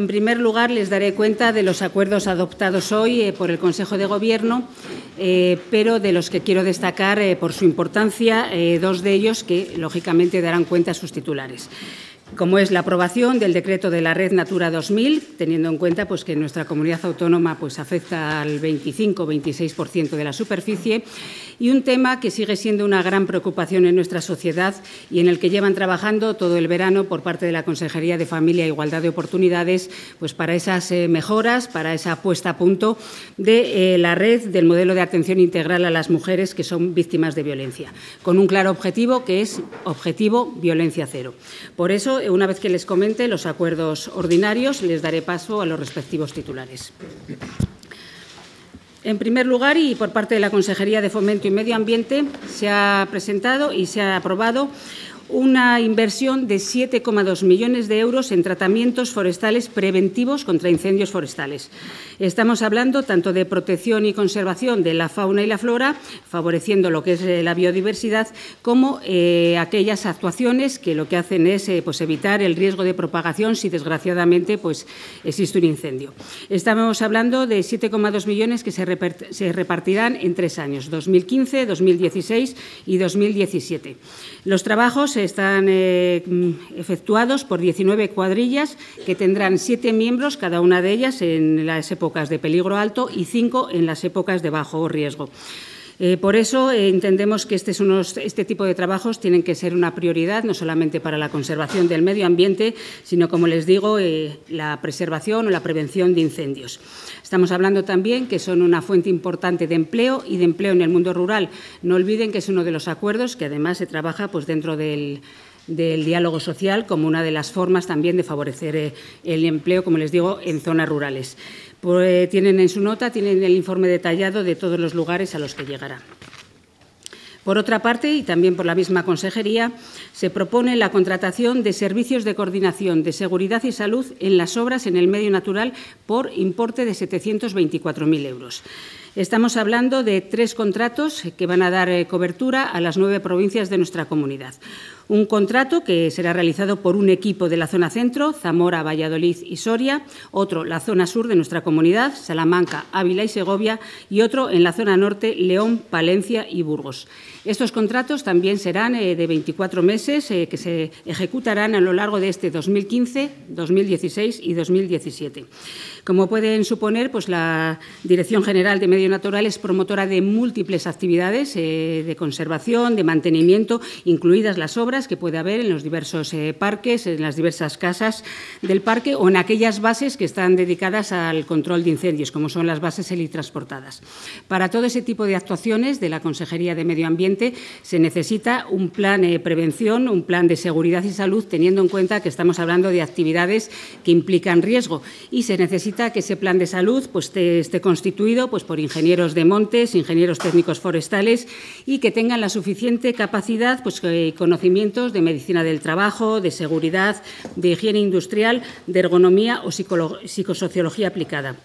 En primer lugar, les daré cuenta de los acuerdos adoptados hoy eh, por el Consejo de Gobierno, eh, pero de los que quiero destacar eh, por su importancia, dos de ellos que, lógicamente, darán cuenta a sus titulares como es la aprobación del decreto de la Red Natura 2000, teniendo en cuenta pues, que nuestra comunidad autónoma pues, afecta al 25-26% de la superficie, y un tema que sigue siendo una gran preocupación en nuestra sociedad y en el que llevan trabajando todo el verano por parte de la Consejería de Familia e Igualdad de Oportunidades pues, para esas eh, mejoras, para esa puesta a punto de eh, la red del modelo de atención integral a las mujeres que son víctimas de violencia, con un claro objetivo que es objetivo violencia cero. Por eso eh, una vez que les comente los acuerdos ordinarios, les daré paso a los respectivos titulares. En primer lugar, y por parte de la Consejería de Fomento y Medio Ambiente, se ha presentado y se ha aprobado una inversión de 7,2 millones de euros en tratamientos forestales preventivos contra incendios forestales. Estamos hablando tanto de protección y conservación de la fauna y la flora, favoreciendo lo que es eh, la biodiversidad, como eh, aquellas actuaciones que lo que hacen es eh, pues evitar el riesgo de propagación si desgraciadamente pues, existe un incendio. Estamos hablando de 7,2 millones que se, repartirán en tres años, 2015, 2016 y 2017. Los trabajos están eh, efectuados por 19 cuadrillas que tendrán siete miembros, cada una de ellas en las épocas de peligro alto y cinco en las épocas de bajo riesgo. Eh, por eso eh, entendemos que este, tipo de trabajos tienen que ser una prioridad, no solamente para la conservación del medio ambiente, sino, como les digo, eh, la preservación o la prevención de incendios. Estamos hablando también que son una fuente importante de empleo y de empleo en el mundo rural. No olviden que es uno de los acuerdos que además se trabaja pues, dentro del diálogo social como una de las formas también de favorecer el empleo, como les digo, en zonas rurales. Pues, eh, tienen en su nota, tienen el informe detallado de todos los lugares a los que llegará. Por otra parte, y también por la misma consejería, se propone la contratación de servicios de coordinación de seguridad y salud en las obras en el medio natural por importe de 724.000 euros. Estamos hablando de tres contratos que van a dar eh, cobertura a las nueve provincias de nuestra comunidad. Un contrato que será realizado por un equipo de la zona centro, Zamora, Valladolid y Soria, otro la zona sur de nuestra comunidad, Salamanca, Ávila y Segovia, y otro en la zona norte, León, Palencia y Burgos. Estos contratos también serán eh, de 24 meses eh, que se ejecutarán a lo largo de este 2015, 2016 y 2017. Como pueden suponer, pues la Dirección General de Medio Natural es promotora de múltiples actividades eh, de conservación, de mantenimiento, incluidas las obras que puede haber en los diversos eh, parques, en las diversas casas del parque o en aquellas bases que están dedicadas al control de incendios, como son las bases helitransportadas. Para todo ese tipo de actuaciones de la Consejería de Medio Ambiente se necesita un plan de eh, prevención, un plan de seguridad y salud, teniendo en cuenta que estamos hablando de actividades que implican riesgo y se necesita que ese plan de salud pues, esté constituido pues, por ingenieros de montes, ingenieros técnicos forestales y que tengan la suficiente capacidad pues, eh, conocimiento de medicina del trabajo, de seguridad, de higiene industrial, de ergonomía o psicosociología aplicada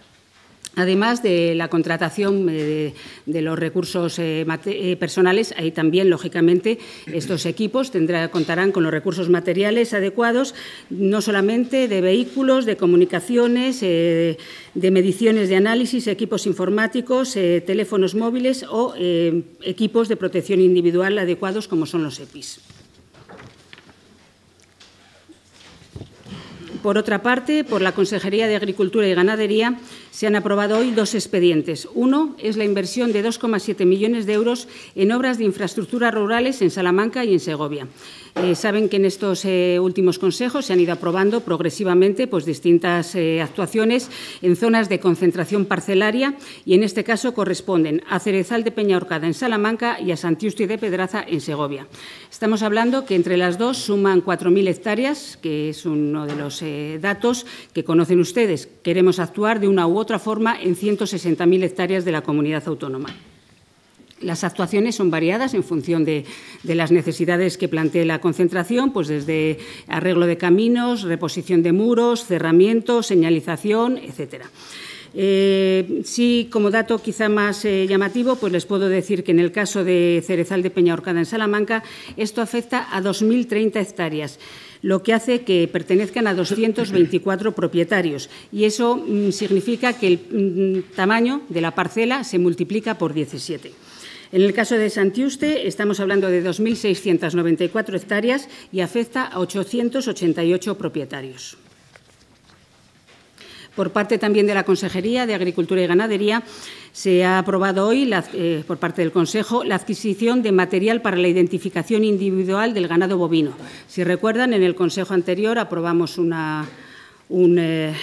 además de la contratación eh, de, los recursos eh, eh, personales, ahí también, lógicamente, estos equipos contarán con los recursos materiales adecuados, no solamente de vehículos, de comunicaciones, de mediciones de análisis, equipos informáticos, teléfonos móviles o equipos de protección individual adecuados como son los EPIs. Por otra parte, por la Consejería de Agricultura y Ganadería se han aprobado hoy dos expedientes. Uno es la inversión de 2,7 millones de euros en obras de infraestructuras rurales en Salamanca y en Segovia. Eh, saben que en estos eh, últimos consejos se han ido aprobando progresivamente pues, distintas eh, actuaciones en zonas de concentración parcelaria y en este caso corresponden a Cerezal de Peña Orcada, en Salamanca y a Santiusti de Pedraza en Segovia. Estamos hablando que entre las dos suman 4.000 hectáreas, que es uno de los datos que conocen ustedes. Queremos actuar de una u otra otra forma en 160.000 hectáreas de la comunidad autónoma. Las actuaciones son variadas en función de, las necesidades que plantee la concentración, pues desde arreglo de caminos, reposición de muros, cerramiento, señalización, etcétera. Eh, sí, como dato quizá más eh, llamativo, pues les puedo decir que en el caso de Cerezal de Peñahorcada en Salamanca, esto afecta a 2.030 hectáreas lo que hace que pertenezcan a 224 propietarios. Y eso mm, significa que el mm, tamaño de la parcela se multiplica por 17. En el caso de Santiuste, estamos hablando de 2.694 hectáreas y afecta a 888 propietarios. Por parte también de la Consejería de Agricultura y Ganadería, se ha aprobado hoy, eh, por parte del Consejo, la adquisición de material para la identificación individual del ganado bovino. Si recuerdan, en el Consejo anterior aprobamos una, eh,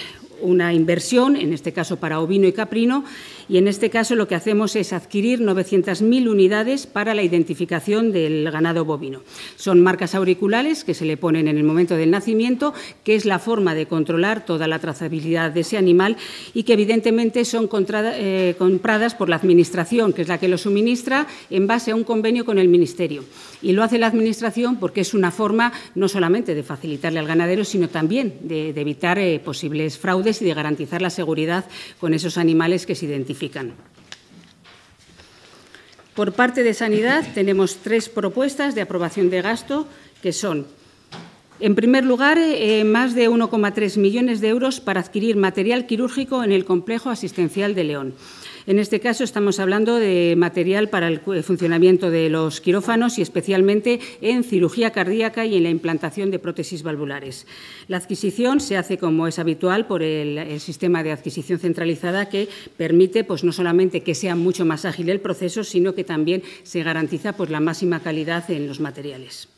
una inversión, en este caso para ovino y caprino, y en este caso lo que hacemos es adquirir 900.000 unidades para la identificación del ganado bovino. Son marcas auriculares que se le ponen en el momento del nacimiento, que es la forma de controlar toda la trazabilidad de ese animal y que evidentemente son eh, compradas por la Administración, que es la que lo suministra en base a un convenio con el Ministerio. Y lo hace la Administración porque es una forma no solamente de facilitarle al ganadero, sino también de, evitar eh, posibles fraudes y de garantizar la seguridad con esos animales que se identifican por parte de Sanidad tenemos tres propuestas de aprobación de gasto que son, en primer lugar, eh, más de 1,3 millones de euros para adquirir material quirúrgico en el complejo asistencial de León. En este caso estamos hablando de material para el eh, funcionamiento de los quirófanos y especialmente en cirugía cardíaca y en la implantación de prótesis valvulares. La adquisición se hace como es habitual por el, sistema de adquisición centralizada que permite pues, no solamente que sea mucho más ágil el proceso, sino que también se garantiza pues, la máxima calidad en los materiales.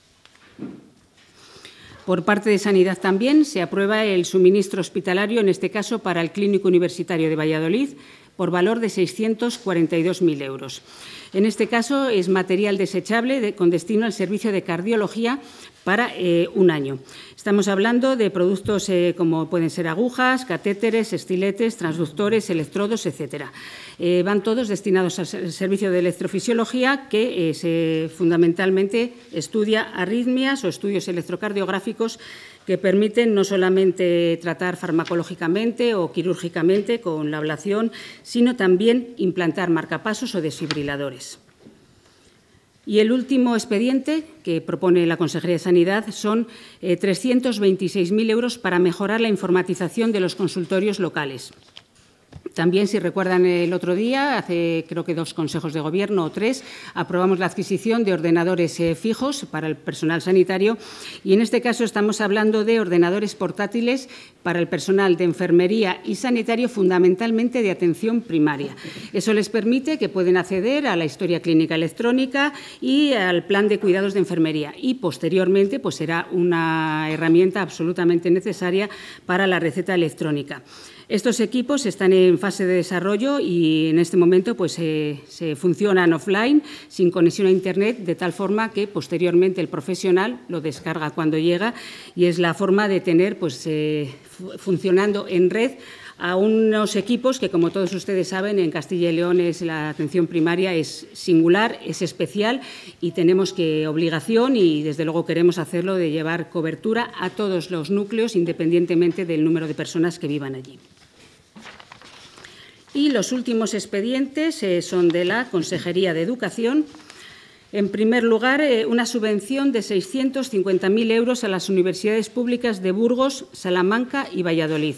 Por parte de Sanidad también se aprueba el suministro hospitalario, en este caso para el Clínico Universitario de Valladolid, por valor de 642.000 euros. En este caso es material desechable con destino al servicio de cardiología para eh, un año. Estamos hablando de productos eh, como pueden ser agujas, catéteres, estiletes, transductores, electrodos, etcétera. Eh, van todos destinados al servicio de electrofisiología que fundamentalmente estudia arritmias o estudios electrocardiográficos que permiten no solamente tratar farmacológicamente o quirúrgicamente con la ablación, sino también implantar marcapasos o desfibriladores. Y el último expediente que propone la Consejería de Sanidad son 326.000 eh, euros para mejorar la informatización de los consultorios locales. También, si recuerdan el otro día, hace creo que dos consejos de gobierno o tres, aprobamos la adquisición de ordenadores eh, fijos para el personal sanitario y en este caso estamos hablando de ordenadores portátiles para el personal de enfermería y sanitario fundamentalmente de atención primaria. Eso les permite que pueden acceder a la historia clínica electrónica y al plan de cuidados de enfermería y posteriormente pues será una herramienta absolutamente necesaria para la receta electrónica. Estos equipos están en fase de desarrollo y en este momento pues, se funcionan offline, sin conexión a Internet, de tal forma que posteriormente el profesional lo descarga cuando llega y es la forma de tener pues, eh, funcionando en red a unos equipos que, como todos ustedes saben, en Castilla y León es la atención primaria es singular, es especial y tenemos que obligación y, desde luego, queremos hacerlo de llevar cobertura a todos los núcleos, independientemente del número de personas que vivan allí. Y los últimos expedientes eh, son de la Consejería de Educación. En primer lugar, eh, una subvención de 650.000 euros a las universidades públicas de Burgos, Salamanca y Valladolid.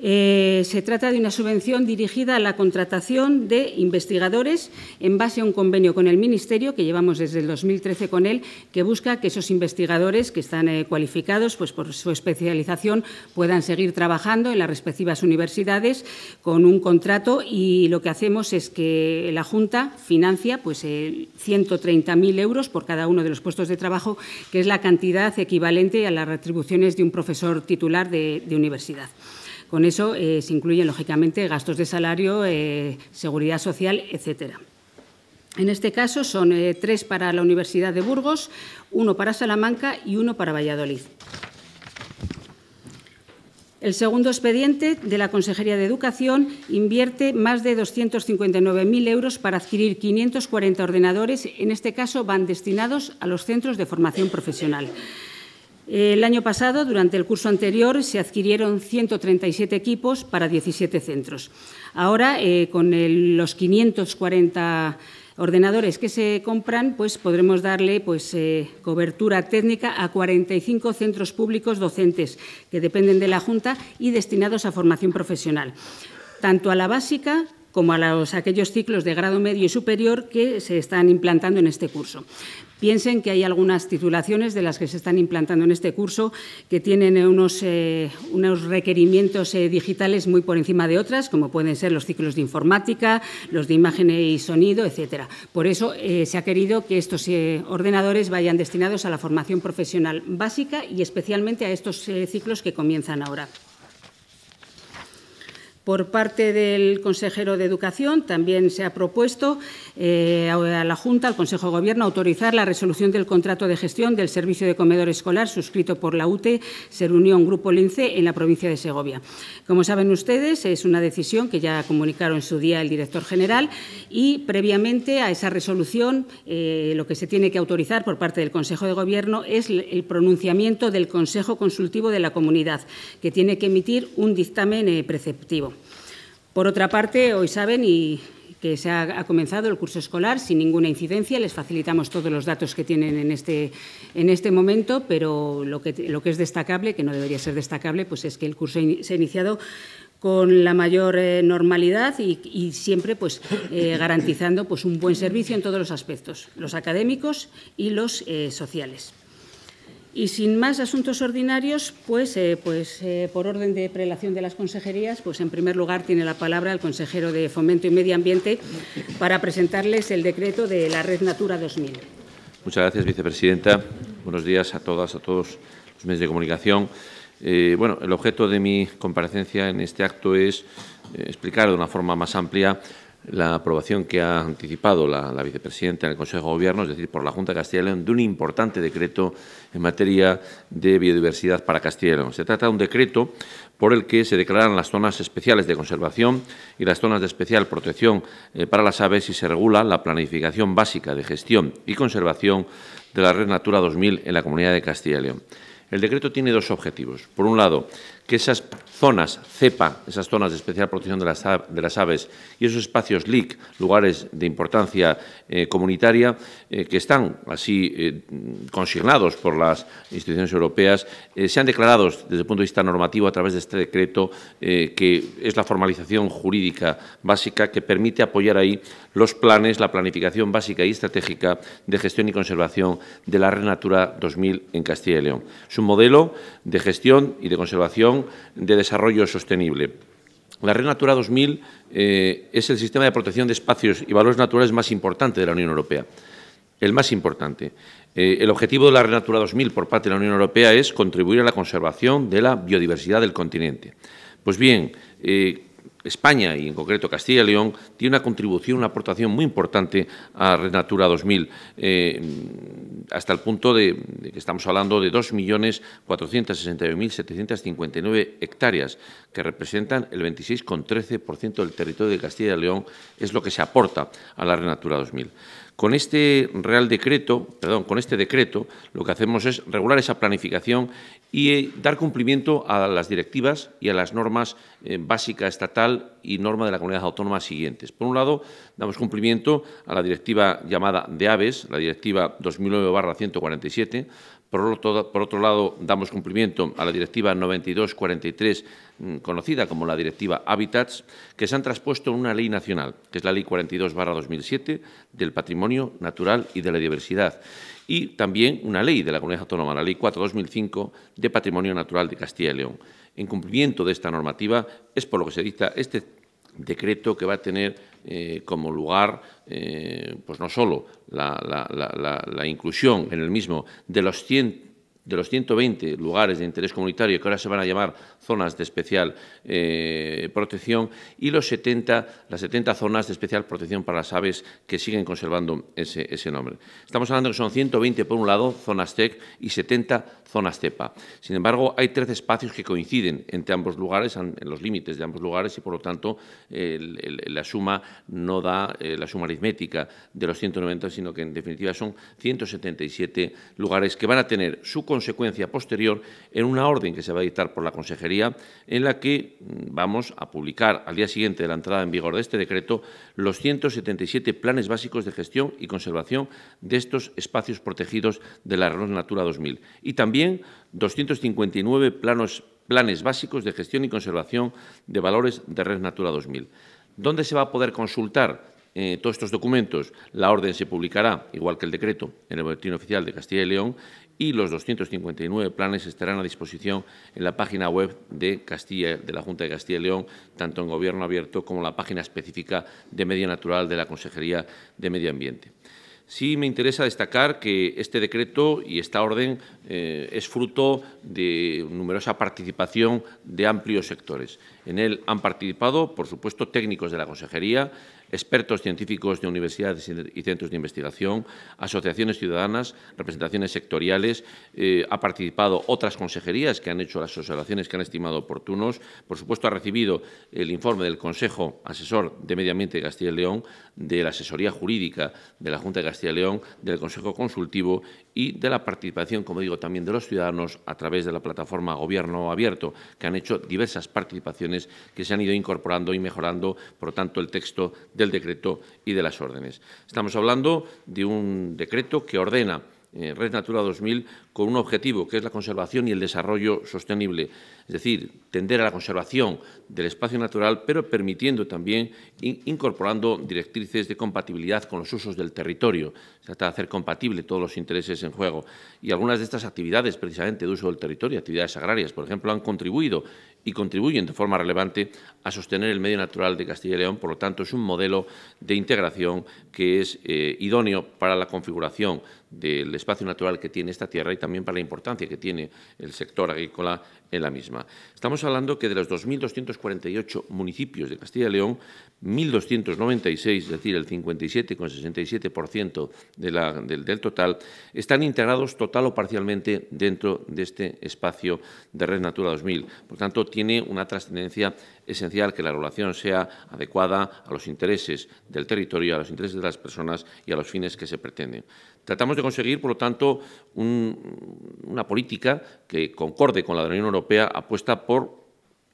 Eh, se trata de una subvención dirigida a la contratación de investigadores en base a un convenio con el Ministerio que llevamos desde el 2013 con él, que busca que esos investigadores que están eh, cualificados pues, por su especialización puedan seguir trabajando en las respectivas universidades con un contrato y lo que hacemos es que la Junta financia pues, 130.000 eh, euros por cada uno de los puestos de trabajo, que es la cantidad equivalente a las retribuciones de un profesor titular de universidad. Con eso eh, se incluyen, lógicamente, gastos de salario, eh, seguridad social, etcétera. En este caso son eh, tres para la Universidad de Burgos, uno para Salamanca y uno para Valladolid. El segundo expediente de la Consejería de Educación invierte más de 259.000 euros para adquirir 540 ordenadores. En este caso van destinados a los centros de formación profesional. El año pasado, durante el curso anterior, se adquirieron 137 equipos para 17 centros. Ahora, eh, con los 540 ordenadores que se compran, pues podremos darle pues, eh, cobertura técnica a 45 centros públicos docentes que dependen de la Junta y destinados a formación profesional, tanto a la básica como a, los, a aquellos ciclos de grado medio y superior que se están implantando en este curso. Piensen que hay algunas titulaciones de las que se están implantando en este curso que tienen eh, eh, unos, requerimientos eh, digitales muy por encima de otras, como pueden ser los ciclos de informática, los de imagen y sonido, etcétera. Por eso se ha querido que estos ordenadores vayan destinados a la formación profesional básica y especialmente a estos ciclos que comienzan ahora. Por parte del consejero de Educación también se ha propuesto eh, a la Junta, al Consejo de Gobierno, autorizar la resolución del contrato de gestión del servicio de comedor escolar suscrito por la UTE Unión Grupo Lince en la provincia de Segovia. Como saben ustedes, es una decisión que ya comunicaron en su día el director general y previamente a esa resolución eh, lo que se tiene que autorizar por parte del Consejo de Gobierno es el pronunciamiento del Consejo Consultivo de la Comunidad, que tiene que emitir un dictamen eh, preceptivo. Por otra parte, hoy saben y que se ha, comenzado el curso escolar sin ninguna incidencia. Les facilitamos todos los datos que tienen en este, este momento, pero lo que, es destacable, que no debería ser destacable, pues es que el curso se ha iniciado con la mayor eh, normalidad y, siempre pues, eh, garantizando pues, un buen servicio en todos los aspectos, los académicos y los eh, sociales. Y sin más asuntos ordinarios, pues, eh, pues eh, por orden de prelación de las consejerías, pues en primer lugar tiene la palabra el consejero de Fomento y Medio Ambiente para presentarles el decreto de la Red Natura 2000. Muchas gracias, vicepresidenta. Buenos días a todas, a todos los medios de comunicación. Eh, bueno, el objeto de mi comparecencia en este acto es explicar de una forma más amplia la aprobación que ha anticipado la, vicepresidenta en el Consejo de Gobierno, es decir, por la Junta de Castilla y León, de un importante decreto en materia de biodiversidad para Castilla y León. Se trata de un decreto por el que se declaran las zonas especiales de conservación y las zonas de especial protección eh, para las aves y se regula la planificación básica de gestión y conservación de la red Natura 2000 en la Comunidad de Castilla y León. El decreto tiene dos objetivos. Por un lado, que esas zonas CEPA, esas zonas de especial protección de las, aves, y esos espacios LIC, lugares de importancia eh, comunitaria, eh, que están así eh, consignados por las instituciones europeas, sean declarados desde el punto de vista normativo a través de este decreto, que es la formalización jurídica básica que permite apoyar ahí los planes, la planificación básica y estratégica de gestión y conservación de la Renatura 2000 en Castilla y León. Es un modelo de gestión y de conservación de Desarrollo Sostenible. La Red Natura 2000 eh, es el sistema de protección de espacios y valores naturales más importante de la Unión Europea. El más importante. Eh, el objetivo de la Red Natura 2000 por parte de la Unión Europea es contribuir a la conservación de la biodiversidad del continente. Pues bien, eh, España y en concreto Castilla y León tiene una contribución, una aportación muy importante a Renatura 2000, eh, hasta el punto de, que estamos hablando de nueve hectáreas, que representan el 26,13% del territorio de Castilla y León, es lo que se aporta a la Renatura 2000. Con este Real Decreto, perdón, con este decreto, lo que hacemos es regular esa planificación y eh, dar cumplimiento a las directivas y a las normas eh, básica estatal y norma de la comunidad autónoma siguientes. Por un lado, damos cumplimiento a la directiva llamada de aves, la directiva 2009-147, por otro, lado, damos cumplimiento a la Directiva 9243, mm, conocida como la Directiva Habitats, que se han traspuesto en una ley nacional, que es la Ley 42-2007 del Patrimonio Natural y de la Diversidad, y también una ley de la Comunidad Autónoma, la Ley 4-2005 de Patrimonio Natural de Castilla y León. En cumplimiento de esta normativa es por lo que se dicta este decreto que va a tener eh, como lugar, eh, pues no solo la, la, inclusión en el mismo de los 100 de los 120 lugares de interés comunitario que ahora se van a llamar zonas de especial eh, protección y los 70, las 70 zonas de especial protección para las aves que siguen conservando ese, nombre. Estamos hablando que son 120 por un lado zonas TEC e y 70 zonas CEPA. Sin embargo, hay 13 espacios que coinciden entre ambos lugares, en los límites de ambos lugares y por lo tanto la suma no da eh, la suma aritmética de los 190, sino que en definitiva son 177 lugares que van a tener su consecuencia posterior en una orden que se va a dictar por la Consejería, en la que mm, vamos a publicar al día siguiente de la entrada en vigor de este decreto los 177 planes básicos de gestión y conservación de estos espacios protegidos de la Red Natura 2000 y también 259 planos, planes básicos de gestión y conservación de valores de Red Natura 2000. ¿Dónde se va a poder consultar eh, todos estos documentos, la orden se publicará, igual que el decreto, en el Boletín Oficial de Castilla y León y los 259 planes estarán a disposición en la página web de, Castilla, de la Junta de Castilla y León, tanto en Gobierno Abierto como en la página específica de Medio Natural de la Consejería de Medio Ambiente. Sí me interesa destacar que este decreto y esta orden eh, es fruto de numerosa participación de amplios sectores. En él han participado, por supuesto, técnicos de la Consejería, expertos científicos de universidades y centros de investigación, asociaciones ciudadanas, representaciones sectoriales, eh, ha participado otras consejerías que han hecho las observaciones que han estimado oportunos, por supuesto ha recibido el informe del Consejo Asesor de Medio Ambiente de Castilla y León, de la asesoría jurídica de la Junta de Castilla y León, del Consejo Consultivo y de la participación, como digo, también de los ciudadanos a través de la plataforma Gobierno Abierto, que han hecho diversas participaciones que se han ido incorporando y mejorando, por lo tanto, el texto del decreto y de las órdenes. Estamos hablando de un decreto que ordena eh, Red Natura 2000 con un objetivo que es la conservación y el desarrollo sostenible, es decir, tender a la conservación del espacio natural, pero permitiendo también incorporando directrices de compatibilidad con los usos del territorio. Se trata de hacer compatible todos los intereses en juego y algunas de estas actividades precisamente de uso del territorio, actividades agrarias, por ejemplo, han contribuido y contribuyen de forma relevante a sostener el medio natural de Castilla y León, por lo tanto es un modelo de integración que es eh, idóneo para la configuración del espacio natural que tiene esta tierra y también para la importancia que tiene el sector agrícola en la misma. Estamos hablando que de los 2.248 municipios de Castilla y León, 1.296, es decir, el 57,67% del, del total, están integrados total o parcialmente dentro de este espacio de Red Natura 2000. Por tanto, tiene una trascendencia esencial que la regulación sea adecuada a los intereses del territorio, a los intereses de las personas y a los fines que se pretenden. Tratamos de conseguir, por lo tanto, una política que concorde con la de la Unión Europea, apuesta por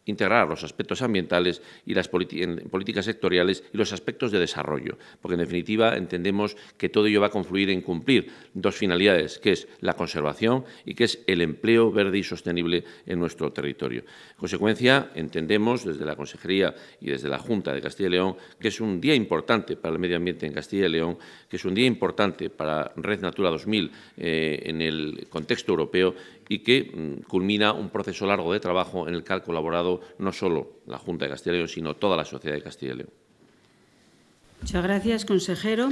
integrar los aspectos ambientales y las políticas sectoriales y los aspectos de desarrollo, porque en definitiva entendemos que todo ello va a confluir en cumplir dos finalidades, que es la conservación y que es el empleo verde y sostenible en nuestro territorio. En consecuencia, entendemos desde la Consejería y desde la Junta de Castilla y León que es un día importante para el medio ambiente en Castilla y León, que es un día importante para Red Natura 2000 eh, en el contexto europeo y que mm, culmina un proceso largo de trabajo en el que ha colaborado no solo la Junta de Castilla y León, sino toda la sociedad de Castilla y León. Muchas gracias, consejero.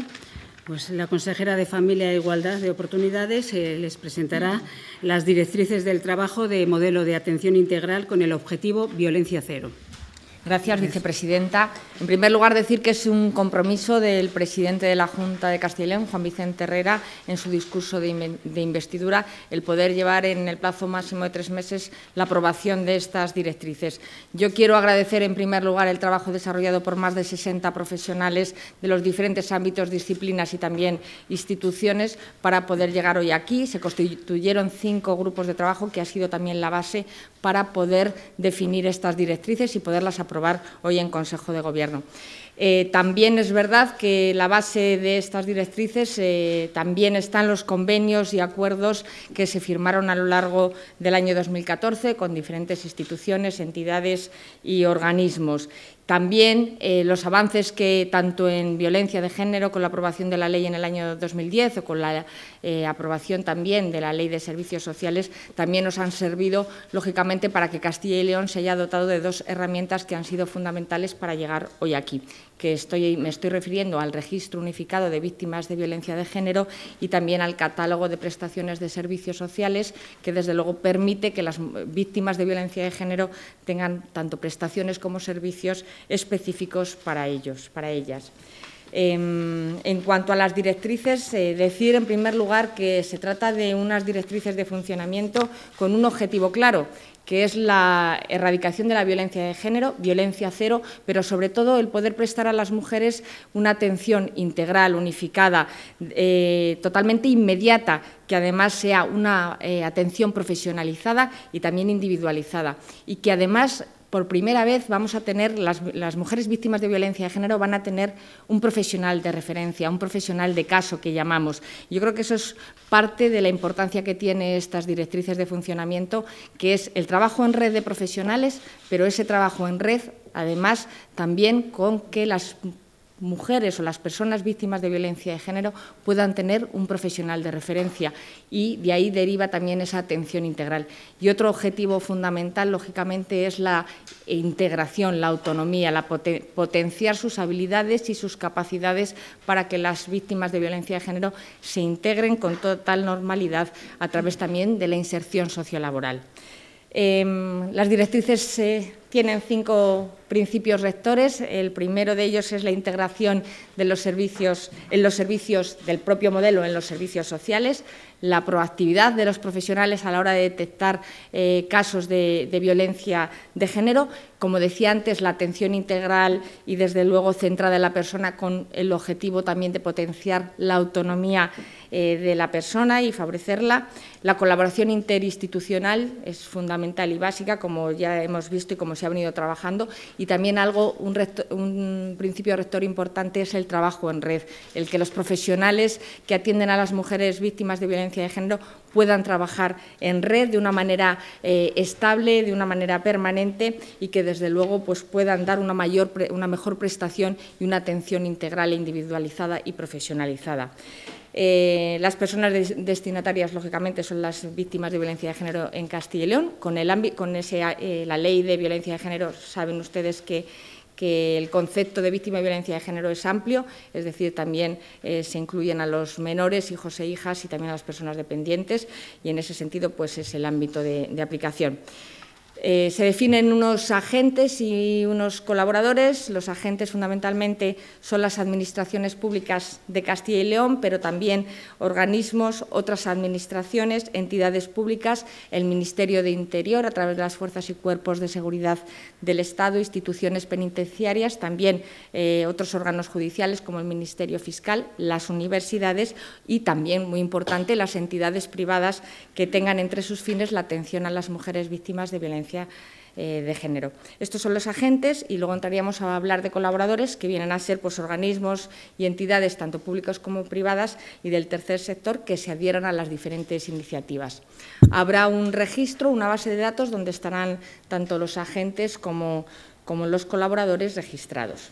Pues la consejera de Familia e Igualdad de Oportunidades eh, les presentará las directrices del trabajo de modelo de atención integral con el objetivo violencia cero. Gracias, vicepresidenta. En primer lugar, decir que es un compromiso del presidente de la Junta de Castilla Juan Vicente Herrera, en su discurso de, investidura, el poder llevar en el plazo máximo de tres meses la aprobación de estas directrices. Yo quiero agradecer, en primer lugar, el trabajo desarrollado por más de 60 profesionales de los diferentes ámbitos, disciplinas y también instituciones para poder llegar hoy aquí. Se constituyeron cinco grupos de trabajo, que ha sido también la base para poder definir estas directrices y poderlas aprobar hoy en Consejo de Gobierno. Eh, también es verdad que la base de estas directrices eh, también están los convenios y acuerdos que se firmaron a lo largo del año 2014 con diferentes instituciones, entidades y organismos. También eh, los avances que tanto en violencia de género con la aprobación de la ley en el año 2010 o con la aprobación también de la ley de servicios sociales también nos han servido lógicamente para que Castilla y León se haya dotado de dos herramientas que han sido fundamentales para llegar hoy aquí que estoy, me estoy refiriendo al Registro Unificado de Víctimas de Violencia de Género y también al Catálogo de Prestaciones de Servicios Sociales, que desde luego permite que las víctimas de violencia de género tengan tanto prestaciones como servicios específicos para ellos, para ellas. Em, en cuanto a las directrices, eh, decir en primer lugar que se trata de unas directrices de funcionamiento con un objetivo claro, que es la erradicación de la violencia de género, violencia cero, pero sobre todo el poder prestar a las mujeres una atención integral, unificada, eh, totalmente inmediata, que además sea una eh, atención profesionalizada y también individualizada, y que además por primera vez vamos a tener, las, mujeres víctimas de violencia de género van a tener un profesional de referencia, un profesional de caso que llamamos. Yo creo que eso es parte de la importancia que tiene estas directrices de funcionamiento, que es el trabajo en red de profesionales, pero ese trabajo en red, además, también con que las mujeres o las personas víctimas de violencia de género puedan tener un profesional de referencia y de ahí deriva también esa atención integral. Y otro objetivo fundamental, lógicamente, es la integración, la autonomía, la potenciar sus habilidades y sus capacidades para que las víctimas de violencia de género se integren con total normalidad a través también de la inserción sociolaboral. Em, las directrices se eh, tienen cinco principios rectores. El primero de ellos es la integración de los servicios, en los servicios del propio modelo en los servicios sociales, la proactividad de los profesionales a la hora de detectar eh, casos de, violencia de género, como decía antes, la atención integral y desde luego centrada en la persona con el objetivo también de potenciar la autonomía eh, de la persona y favorecerla. La colaboración interinstitucional es fundamental y básica, como ya hemos visto y como se ha venido trabajando. Y también algo, un, principio rector importante es el trabajo en red, el que los profesionales que atienden a las mujeres víctimas de violencia de género puedan trabajar en red de una manera eh, estable, de una manera permanente y que desde luego pues, puedan dar una, mayor, una mejor prestación y una atención integral e individualizada y profesionalizada. Eh, las personas destinatarias, lógicamente, son las víctimas de violencia de género en Castilla y León. Con, con eh, la ley de violencia de género saben ustedes que, el concepto de víctima de violencia de género es amplio, es decir, también eh, se incluyen a los menores, hijos e hijas, y también a las personas dependientes, y en ese sentido pues, es el ámbito de aplicación. Eh, se definen unos agentes y unos colaboradores. Los agentes fundamentalmente son las administraciones públicas de Castilla y León, pero también organismos, otras administraciones, entidades públicas, el Ministerio de Interior a través de las fuerzas y cuerpos de seguridad del Estado, instituciones penitenciarias, también eh, otros órganos judiciales como el Ministerio Fiscal, las universidades y también, muy importante, las entidades privadas que tengan entre sus fines la atención a las mujeres víctimas de violencia eh, de género. Estos son los agentes y luego entraríamos a hablar de colaboradores que vienen a ser pues, organismos y entidades tanto públicas como privadas y del tercer sector que se adhieran a las diferentes iniciativas. Habrá un registro, una base de datos donde estarán tanto los agentes como los colaboradores registrados.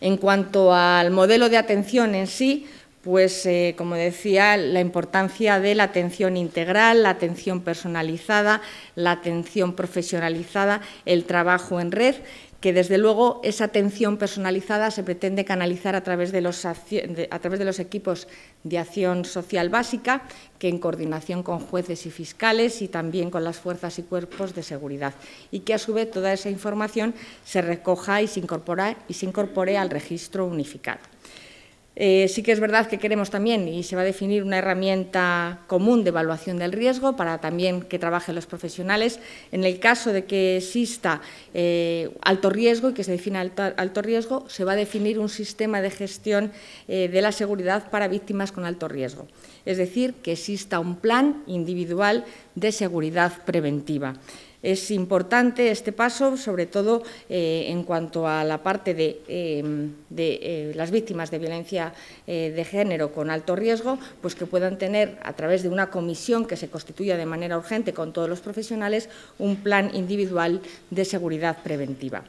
En cuanto al modelo de atención en sí, pues eh, como decía, la importancia de la atención integral, la atención personalizada, la atención profesionalizada, el trabajo en red, que desde luego esa atención personalizada se pretende canalizar a través de los, a través de los equipos de acción social básica, que en coordinación con jueces y fiscales y también con las fuerzas y cuerpos de seguridad, y que a su vez toda esa información se recoja y se, y se incorpore al registro unificado. Eh, sí que es verdad que queremos también, y se va a definir una herramienta común de evaluación del riesgo para también que trabajen los profesionales en el caso de que exista eh, alto riesgo y que se defina alto, riesgo, se va a definir un sistema de gestión eh, de la seguridad para víctimas con alto riesgo. Es decir, que exista un plan individual de seguridad preventiva. Es importante este paso, sobre todo eh, en cuanto a la parte de, em, eh, las víctimas de violencia eh, de género con alto riesgo, pues que puedan tener, a través de una comisión que se constituya de manera urgente con todos los profesionales, un plan individual de seguridad preventiva.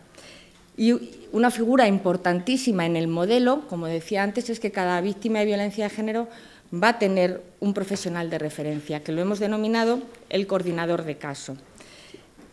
Y una figura importantísima en el modelo, como decía antes, es que cada víctima de violencia de género va a tener un profesional de referencia, que lo hemos denominado el coordinador de caso.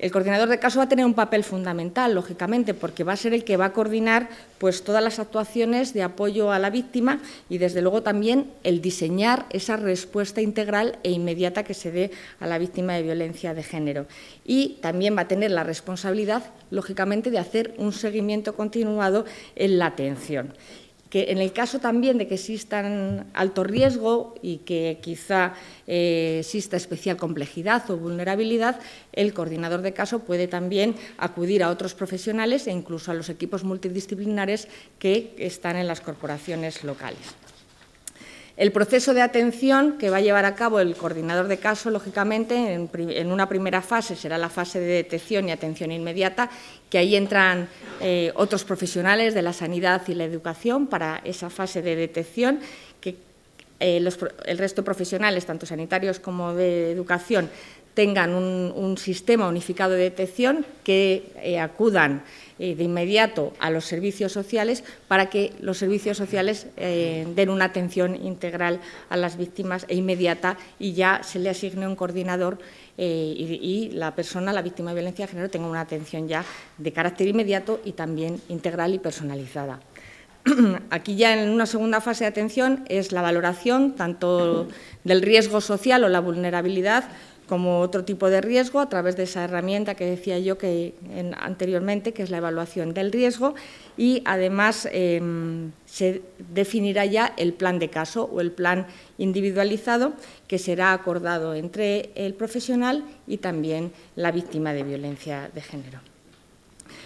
El coordinador de caso va a tener un papel fundamental, lógicamente, porque va a ser el que va a coordinar pues, todas las actuaciones de apoyo a la víctima y, desde luego, también el diseñar esa respuesta integral e inmediata que se dé a la víctima de violencia de género. Y también va a tener la responsabilidad, lógicamente, de hacer un seguimiento continuado en la atención que en el caso también de que existan alto riesgo y que quizá eh, exista especial complejidad o vulnerabilidad, el coordinador de caso puede también acudir a otros profesionales e incluso a los equipos multidisciplinares que están en las corporaciones locales. El proceso de atención que va a llevar a cabo el coordinador de caso, lógicamente, en, una primera fase será la fase de detección y atención inmediata, que ahí entran eh, otros profesionales de la sanidad y la educación para esa fase de detección, que eh, el resto de profesionales, tanto sanitarios como de educación, tengan un, sistema unificado de detección que eh, acudan eh, de inmediato a los servicios sociales para que los servicios sociales eh, den una atención integral a las víctimas e inmediata y ya se le asigne un coordinador eh, y, y, la persona, la víctima de violencia de género, tenga una atención ya de carácter inmediato y también integral y personalizada. Aquí ya en una segunda fase de atención es la valoración tanto del riesgo social o la vulnerabilidad como otro tipo de riesgo a través de esa herramienta que decía yo que anteriormente, que es la evaluación del riesgo, y además em, se definirá ya el plan de caso o el plan individualizado que será acordado entre el profesional y también la víctima de violencia de género.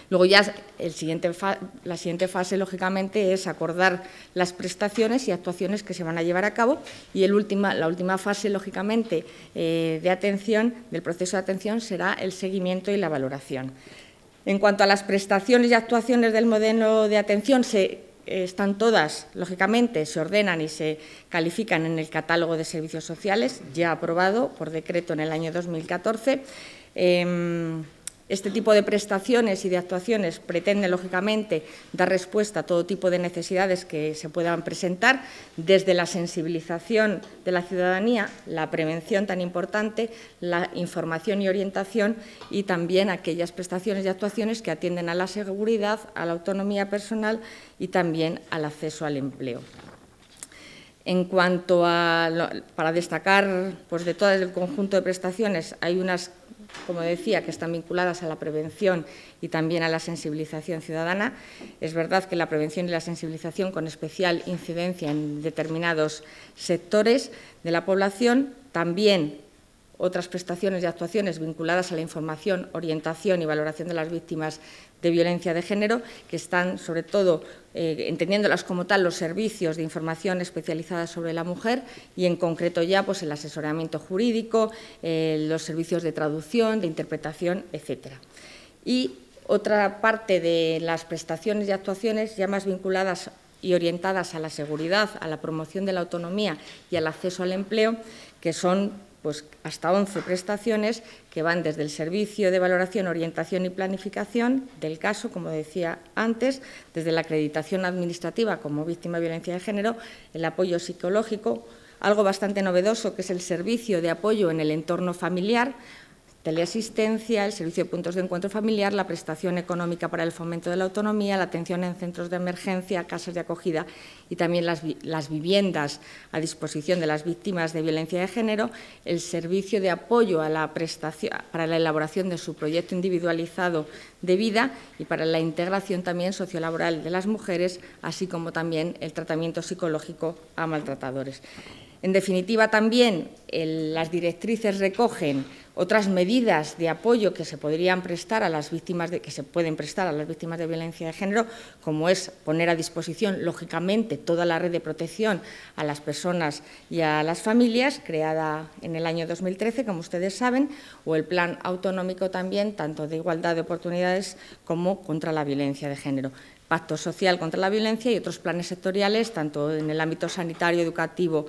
Luego ya la siguiente fase, lógicamente, es acordar las prestaciones y actuaciones que se van a llevar a cabo y la última fase, lógicamente, eh, de atención, del proceso de atención, será el seguimiento y la valoración. En cuanto a las prestaciones y actuaciones del modelo de atención, se eh, están todas, lógicamente, se ordenan y se califican en el catálogo de servicios sociales, ya aprobado por decreto en el año 2014. Este tipo de prestaciones y de actuaciones pretende, lógicamente, dar respuesta a todo tipo de necesidades que se puedan presentar, desde la sensibilización de la ciudadanía, la prevención tan importante, la información y orientación y también aquellas prestaciones y actuaciones que atienden a la seguridad, a la autonomía personal y también al acceso al empleo. En cuanto a, para destacar, pues de todo el conjunto de prestaciones, hay unas como decía, que están vinculadas a la prevención y también a la sensibilización ciudadana. Es verdad que la prevención y la sensibilización con especial incidencia en determinados sectores de la población, también otras prestaciones y actuaciones vinculadas a la información, orientación y valoración de las víctimas de violencia de género, que están sobre todo eh, entendiéndolas como tal los servicios de información especializada sobre la mujer y en concreto ya pues, el asesoramiento jurídico, eh, los servicios de traducción, de interpretación, etcétera. Y otra parte de las prestaciones y actuaciones ya más vinculadas y orientadas a la seguridad, a la promoción de la autonomía y al acceso al empleo, que son pues, hasta 11 prestaciones que van desde el servicio de valoración, orientación y planificación del caso, como decía antes, desde la acreditación administrativa como víctima de violencia de género, el apoyo psicológico, algo bastante novedoso que es el servicio de apoyo en el entorno familiar, teleasistencia, el servicio de puntos de encuentro familiar, la prestación económica para el fomento de la autonomía, la atención en centros de emergencia, casas de acogida y también las, viviendas a disposición de las víctimas de violencia de género, el servicio de apoyo para la elaboración de su proyecto individualizado de vida y para la integración también sociolaboral de las mujeres, así como también el tratamiento psicológico a maltratadores. En definitiva, también las directrices recogen otras medidas de apoyo que se podrían prestar a las víctimas de, que se pueden prestar a las víctimas de violencia de género, como es poner a disposición, lógicamente, toda la red de protección a las personas y a las familias, creada en el año 2013, como ustedes saben, o el plan autonómico también, tanto de igualdad de oportunidades como contra la violencia de género pacto social contra la violencia y otros planes sectoriales, tanto en el ámbito sanitario, educativo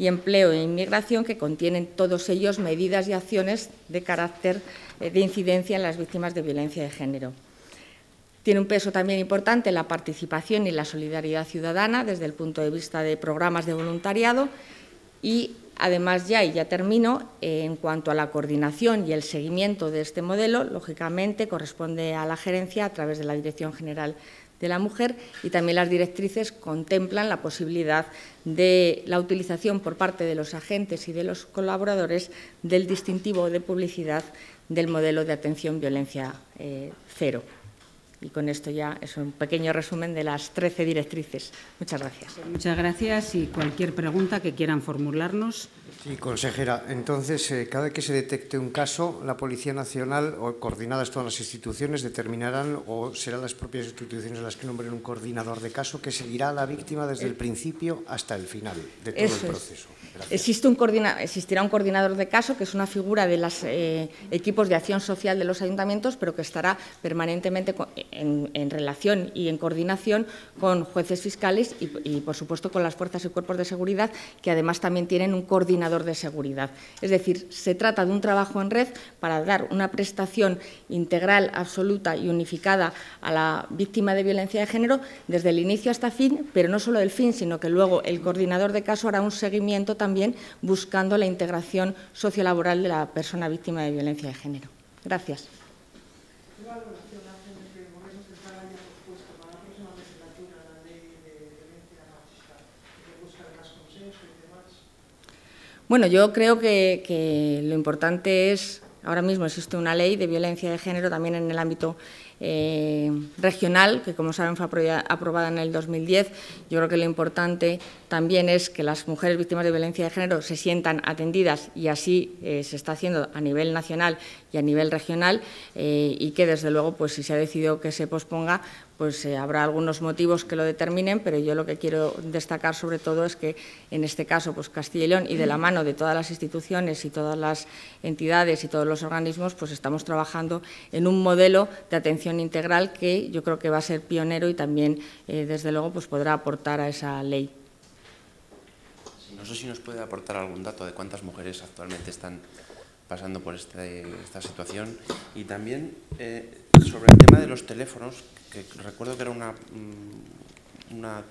y Empleo e Inmigración, que contienen todos ellos medidas y acciones de carácter eh, de incidencia en las víctimas de violencia de género. Tiene un peso también importante la participación y la solidaridad ciudadana desde el punto de vista de programas de voluntariado y, además, ya, y ya termino, en cuanto a la coordinación y el seguimiento de este modelo, lógicamente corresponde a la gerencia a través de la Dirección General de la mujer y también las directrices contemplan la posibilidad de la utilización por parte de los agentes y de los colaboradores del distintivo de publicidad del modelo de atención violencia eh, cero. Y con esto ya es un pequeño resumen de las 13 directrices. Muchas gracias. Muchas gracias y cualquier pregunta que quieran formularnos. Sí, consejera. Entonces, eh, cada cada que se detecte un caso, la Policía Nacional o coordinadas todas las instituciones determinarán o serán las propias instituciones las que nombren un coordinador de caso que seguirá a la víctima desde el principio hasta el final de todo el proceso. Existe un coordina existirá un coordinador de caso que es una figura de los eh, equipos de acción social de los ayuntamientos, pero que estará permanentemente en, relación y en coordinación con jueces fiscales y, y, por supuesto, con las fuerzas y cuerpos de seguridad, que además también tienen un coordinador de seguridad. Es decir, se trata de un trabajo en red para dar una prestación integral, absoluta y unificada a la víctima de violencia de género desde el inicio hasta fin, pero no solo del fin, sino que luego el coordinador de caso hará un seguimiento también buscando la integración sociolaboral de la persona víctima de violencia de género. Gracias. Bueno, yo creo que, lo importante es Ahora mismo existe una ley de violencia de género también en el ámbito eh, regional, que como saben fue aprobada en el 2010. Yo creo que lo importante también es que las mujeres víctimas de violencia de género se sientan atendidas y así eh, se está haciendo a nivel nacional y a nivel regional eh, y que desde luego, pues si se ha decidido que se posponga, pues eh, habrá algunos motivos que lo determinen, pero yo lo que quiero destacar sobre todo es que en este caso pues Castilla y León y de la mano de todas las instituciones y todas las entidades y todos los organismos pues estamos trabajando en un modelo de atención integral que yo creo que va a ser pionero y también eh, desde luego pues podrá aportar a esa ley. No sé si nos puede aportar algún dato de cuántas mujeres actualmente están pasando por este, esta situación y también eh, sobre el tema de los teléfonos recuerdo que era una, mm, una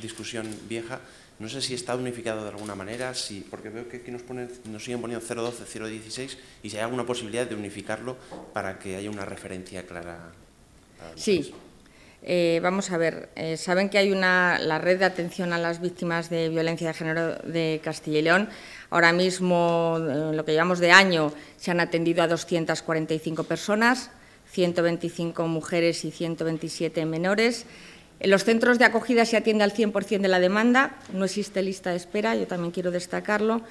discusión vieja, no sé si está unificado de alguna manera, si, porque veo que aquí nos, ponen, nos siguen poniendo 012, 016, y si hay alguna posibilidad de unificarlo para que haya una referencia clara. Sí, eh, vamos a ver, eh, saben que hay una, la red de atención a las víctimas de violencia de género de Castilla y León. Ahora mismo, en eh, lo que llevamos de año, se han atendido a 245 personas. 125 mujeres y 127 menores. En los centros de acogida se atiende al 100% de la demanda, no existe lista de espera, yo también quiero destacarlo.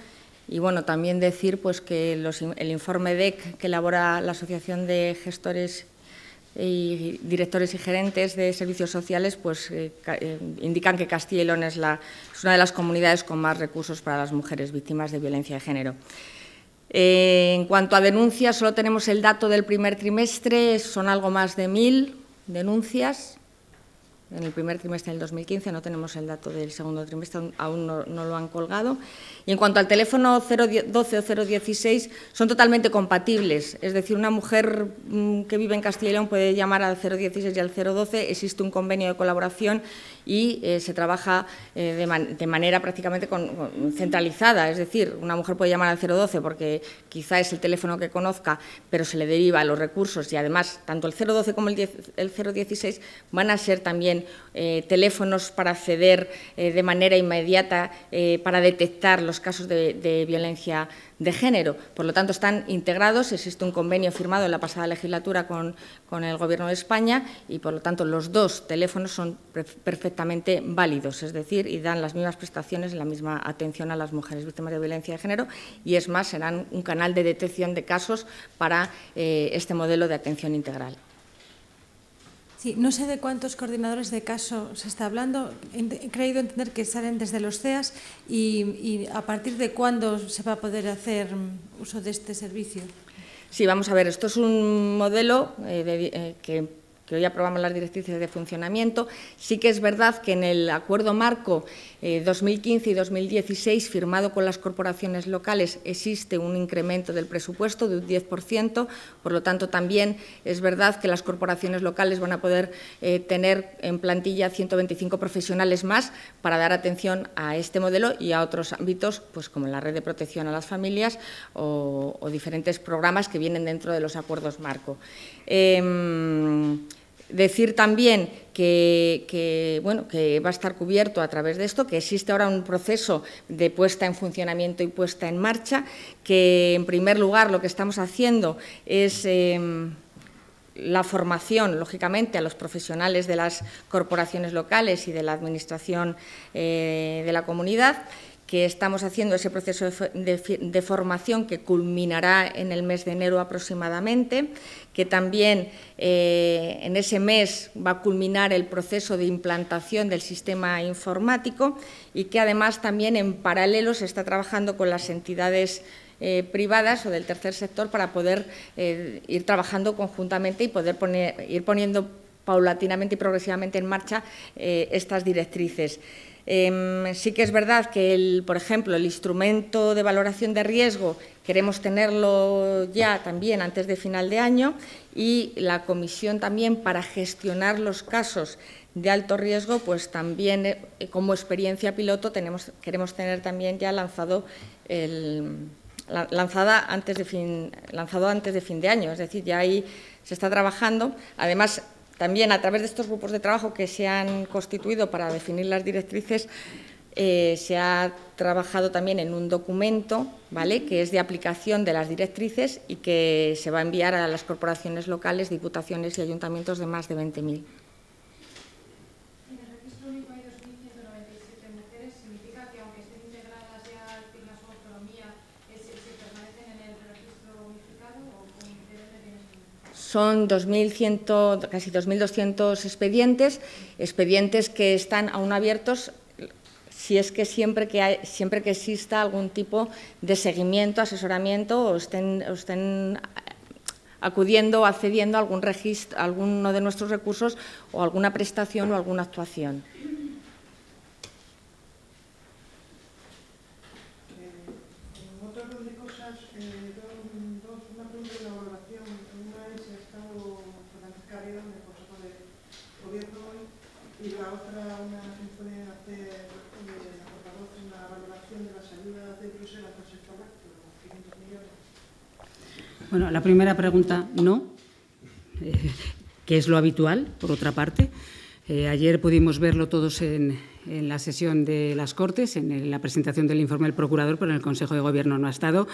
Y bueno, también decir pues, que el informe DEC que elabora la Asociación de Gestores y Directores y Gerentes de Servicios Sociales pues, eh, eh, indican que Castilla y es una de las comunidades con más recursos para las mujeres víctimas de violencia de género. Eh, en cuanto a denuncias, solo tenemos el dato del primer trimestre, son algo más de mil denuncias en el primer trimestre del 2015, no tenemos el dato del segundo trimestre, aún no, lo han colgado. Y en cuanto al teléfono 012 o 016, son totalmente compatibles. Es decir, una mujer mm, que vive en Castilla y León puede llamar al 016 y al 012, existe un convenio de colaboración y eh, se trabaja eh, de, manera prácticamente centralizada. Es decir, una mujer puede llamar al 012 porque quizá es el teléfono que conozca, pero se le deriva los recursos y además tanto el 012 como el 016 van a ser también eh, teléfonos para acceder eh, de manera inmediata eh, para detectar los casos de, violencia de género. Por lo tanto, están integrados. Existe un convenio firmado en la pasada legislatura con, con el Gobierno de España y, por lo tanto, los dos teléfonos son perfectamente válidos, es decir, y dan las mismas prestaciones, la misma atención a las mujeres víctimas de violencia de género y, es más, serán un canal de detección de casos para este modelo de atención integral. Sí, no sé de cuántos coordinadores de caso se está hablando. He creído entender que salen desde los CEAS y, a partir de cuándo se va a poder hacer uso de este servicio. Sí, vamos a ver, esto es un modelo eh, eh, que que hoy aprobamos las directrices de funcionamiento. Sí que es verdad que en el acuerdo marco 2015 eh, y 2016 firmado con las corporaciones locales existe un incremento del presupuesto de un 10%, por lo tanto también es verdad que las corporaciones locales van a poder eh, tener en plantilla 125 profesionales más para dar atención a este modelo y a otros ámbitos, pues como la red de protección a las familias o, diferentes programas que vienen dentro de los acuerdos marco. Em, Decir también que, bueno, que va a estar cubierto a través de esto, que existe ahora un proceso de puesta en funcionamiento y puesta en marcha, que en primer lugar lo que estamos haciendo es em, la formación, lógicamente, a los profesionales de las corporaciones locales y de la Administración eh, de la comunidad, que estamos haciendo ese proceso de formación que culminará en el mes de enero aproximadamente que también eh, en ese mes va a culminar el proceso de implantación del sistema informático y que además también en paralelo se está trabajando con las entidades eh, privadas o del tercer sector para poder eh, ir trabajando conjuntamente y poder ir poniendo paulatinamente y progresivamente en marcha estas directrices. Em, sí que es verdad que, el, por ejemplo, el instrumento de valoración de riesgo queremos tenerlo ya también antes de final de año y la comisión también para gestionar los casos de alto riesgo, pues también eh, como experiencia piloto queremos tener también ya lanzado lanzada antes de fin, lanzado antes de fin de año. Es decir, ya ahí se está trabajando. Además, también a través de estos grupos de trabajo que se han constituido para definir las directrices, eh, se ha trabajado también en un documento que es de aplicación de las directrices y que se va a enviar a las corporaciones locales, diputaciones y ayuntamientos de más de 20.000. son 2.100, casi 2.200 expedientes, expedientes que están aún abiertos si es que siempre que, siempre que exista algún tipo de seguimiento, asesoramiento o estén, estén acudiendo o accediendo a algún registro, alguno de nuestros recursos o alguna prestación o alguna actuación. Bueno, la primera pregunta, no, eh, que es lo habitual, por otra parte. Eh, ayer pudimos verlo todos en, la sesión de las Cortes, en, la presentación del informe del Procurador, pero en el Consejo de Gobierno no ha estado.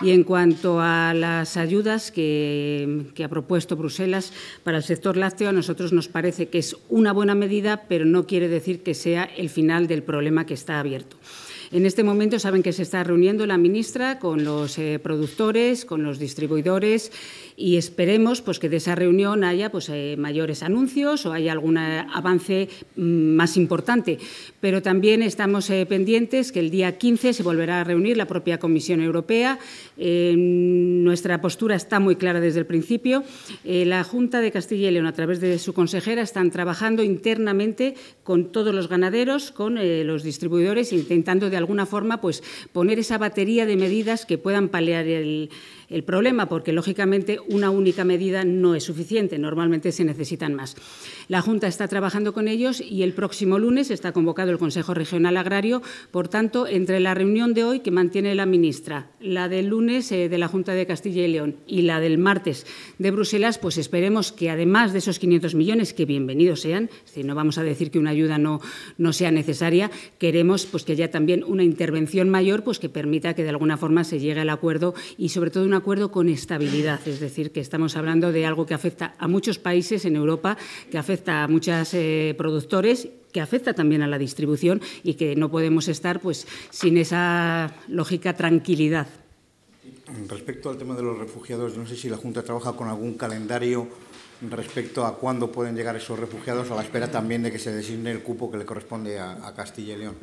Y en cuanto a las ayudas que, ha propuesto Bruselas para el sector lácteo, a nosotros nos parece que es una buena medida, pero no quiere decir que sea el final del problema que está abierto. En este momento saben que se está reuniendo la ministra con los eh, productores, con los distribuidores y esperemos pues, que de esa reunión haya pues, eh, mayores anuncios o haya algún eh, avance mm, más importante. Pero también estamos eh, pendientes que el día 15 se volverá a reunir la propia Comisión Europea. nuestra postura está muy clara desde el principio. la Junta de Castilla y León, a través de su consejera, están trabajando internamente con todos los ganaderos, con los distribuidores, intentando de alguna forma pues, poner esa batería de medidas que puedan paliar el, el problema, porque lógicamente una única medida no es suficiente, normalmente se necesitan más. La Junta está trabajando con ellos y el próximo lunes está convocado el Consejo Regional Agrario, por tanto, entre la reunión de hoy que mantiene la ministra, la del lunes eh, de la Junta de Castilla y León y la del martes de Bruselas, pues esperemos que además de esos 500 millones, que bienvenidos sean, si no vamos a decir que una ayuda no, no sea necesaria, queremos pues, que haya también una intervención mayor pues, que permita que de alguna forma se llegue al acuerdo y sobre todo una acuerdo con estabilidad, es decir, que estamos hablando de algo que afecta a muchos países en Europa, que afecta a muchos eh, productores que afecta también a la distribución y que no podemos estar pues sin esa lógica tranquilidad. Respecto al tema de los refugiados, no sé si la Junta trabaja con algún calendario respecto a cuándo pueden llegar esos refugiados a la espera también de que se designe el cupo que le corresponde a Castilla y León.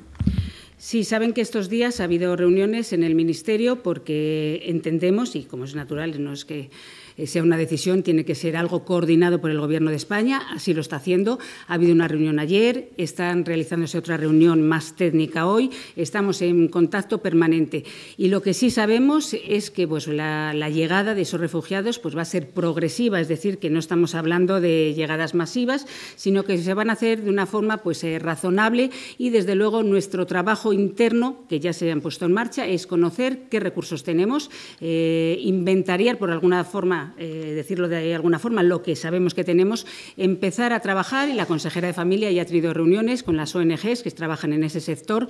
Sí, saben que estos días ha habido reuniones en el Ministerio porque entendemos, y como es natural, no es que eh, sea una decisión, tiene que ser algo coordinado por el Gobierno de España, así lo está haciendo. Ha habido una reunión ayer, están realizándose otra reunión más técnica hoy, estamos en contacto permanente. Y lo que sí sabemos es que pues, la, llegada de esos refugiados pues, va a ser progresiva, es decir, que no estamos hablando de llegadas masivas, sino que se van a hacer de una forma pues, eh, razonable y, desde luego, nuestro trabajo interno, que ya se han puesto en marcha, es conocer qué recursos tenemos, eh, inventariar por alguna forma eh, decirlo de alguna forma, lo que sabemos que tenemos, empezar a trabajar y la consejera de familia ya ha tenido reuniones con las ONGs que trabajan en ese sector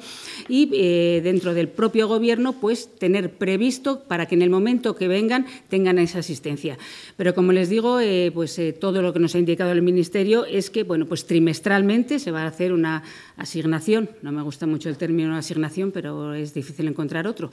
y eh, dentro del propio gobierno, pues tener previsto para que en el momento que vengan tengan esa asistencia. Pero como les digo, eh, pues todo lo que nos ha indicado el Ministerio es que, bueno, pues trimestralmente se va a hacer una asignación, no me gusta mucho el término asignación, pero es difícil encontrar otro.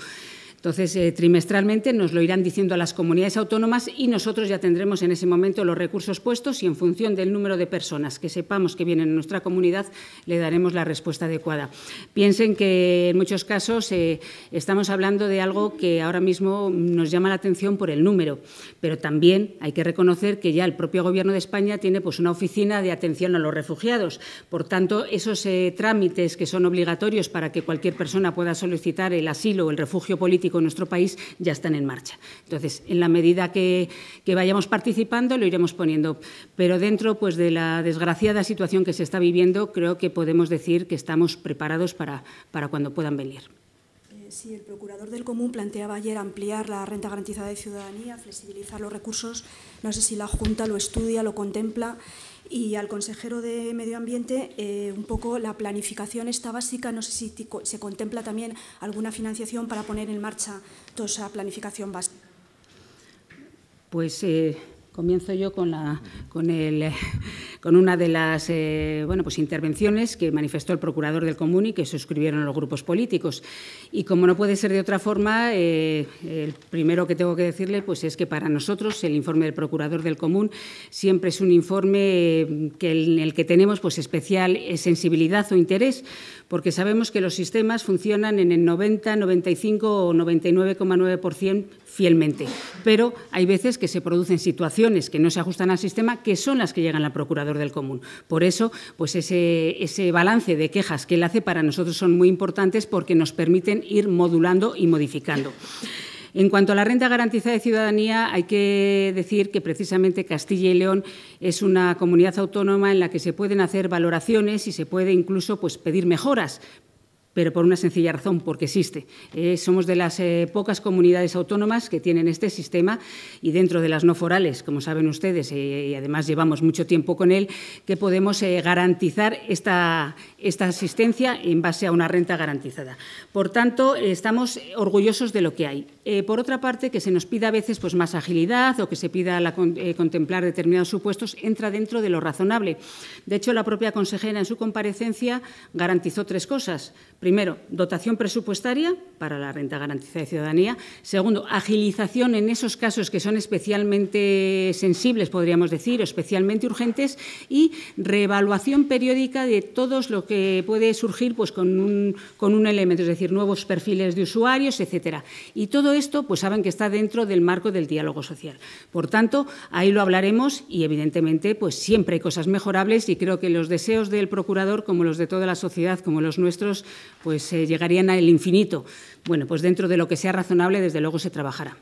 Entonces, eh, trimestralmente nos lo irán diciendo a las comunidades autónomas y nosotros ya tendremos en ese momento los recursos puestos y en función del número de personas que sepamos que vienen a nuestra comunidad, le daremos la respuesta adecuada. Piensen que en muchos casos eh, estamos hablando de algo que ahora mismo nos llama la atención por el número, pero también hay que reconocer que ya el propio Gobierno de España tiene pues, una oficina de atención a los refugiados. Por tanto, esos eh, trámites que son obligatorios para que cualquier persona pueda solicitar el asilo o el refugio político con en nuestro país ya están en marcha. Entonces, en la medida que, que vayamos participando, lo iremos poniendo. Pero dentro pues, de la desgraciada situación que se está viviendo, creo que podemos decir que estamos preparados para, para cuando puedan venir. Eh, sí, el procurador del Común planteaba ayer ampliar la renta garantizada de ciudadanía, flexibilizar los recursos. No sé si la Junta lo estudia, lo contempla y al consejero de Medio Ambiente eh, un poco la planificación está básica. No sé si se contempla también alguna financiación para poner en marcha toda esa planificación básica. Pues eh, Comienzo yo eh, con, una de las eh, pues intervenciones que manifestó el procurador del Común y que suscribieron los grupos políticos. Y como no puede ser de otra forma, eh, el primero que tengo que decirle pues, es que para nosotros el informe del procurador del Común siempre es un informe que, en el que tenemos pues, especial sensibilidad o interés, porque sabemos que los sistemas funcionan en el 90, 95 o 99,9% fielmente. Pero hay veces que se producen situaciones que no se ajustan al sistema, que son las que llegan al procurador del común. Por eso, pues ese, ese balance de quejas que él hace para nosotros son muy importantes porque nos permiten ir modulando y modificando. En cuanto a la renta garantizada de ciudadanía, hay que decir que precisamente Castilla y León es una comunidad autónoma en la que se pueden hacer valoraciones y se puede incluso pues, pedir mejoras, pero por una sencilla razón, porque existe. Eh, somos de las eh, pocas comunidades autónomas que tienen este sistema y dentro de las no forales, como saben ustedes, eh, y además llevamos mucho tiempo con él, que podemos garantizar esta, esta asistencia en base a una renta garantizada. Por tanto, estamos orgullosos de lo que hay. Eh, por otra parte, que se nos pida a veces pues, más agilidad o que se pida la, eh, contemplar determinados supuestos entra dentro de lo razonable. De hecho, la propia consejera en su comparecencia garantizó tres cosas. Primero, dotación presupuestaria para la renta garantizada de ciudadanía. Segundo, agilización en esos casos que son especialmente sensibles, podríamos decir, o especialmente urgentes. Y reevaluación periódica de todos los que puede surgir pues, con, un, elemento, es decir, nuevos perfiles de usuarios, etcétera. Y todo esto, pues saben que está dentro del marco del diálogo social. Por tanto, ahí lo hablaremos y, evidentemente, pues siempre hay cosas mejorables y creo que los deseos del procurador, como los de toda la sociedad, como los nuestros, pues eh, llegarían al infinito. Bueno, pues dentro de lo que sea razonable, desde luego se trabajará.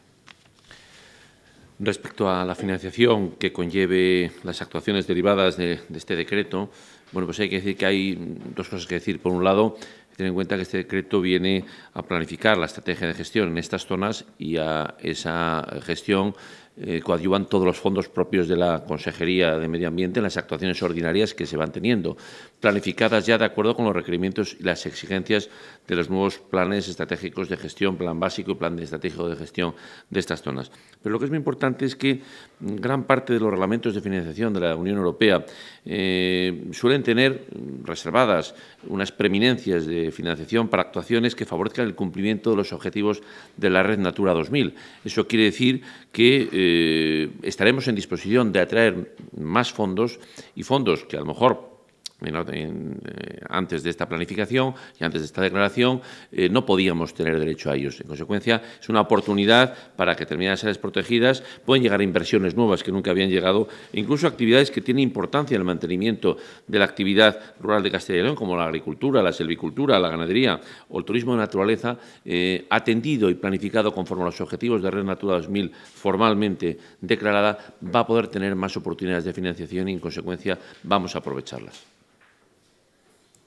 Respecto a la financiación que conlleve las actuaciones derivadas de, este decreto, bueno, pues hay que decir que hay dos cosas que decir. Por un lado, tener en cuenta que este decreto viene a planificar la estrategia de gestión en estas zonas y a esa gestión eh, coadyuvan todos los fondos propios de la Consejería de Medio Ambiente en las actuaciones ordinarias que se van teniendo planificadas ya de acuerdo con los requerimientos y las exigencias de los nuevos planes estratégicos de gestión, plan básico y plan estratégico de gestión de estas zonas. Pero lo que es muy importante es que gran parte de los reglamentos de financiación de la Unión Europea eh, suelen tener reservadas unas preeminencias de financiación para actuaciones que favorezcan el cumplimiento de los objetivos de la Red Natura 2000. Eso quiere decir que eh, estaremos en disposición de atraer más fondos y fondos que a lo mejor eh, antes de esta planificación y antes de esta declaración, eh, no podíamos tener derecho a ellos. En consecuencia, es una oportunidad para que determinadas áreas protegidas pueden llegar inversiones nuevas que nunca habían llegado, incluso actividades que tienen importancia en el mantenimiento de la actividad rural de Castilla y León, como la agricultura, la silvicultura, la ganadería o el turismo de naturaleza, eh, atendido y planificado conforme a los objetivos de Red Natura 2000 formalmente declarada, va a poder tener más oportunidades de financiación y, en consecuencia, vamos a aprovecharlas.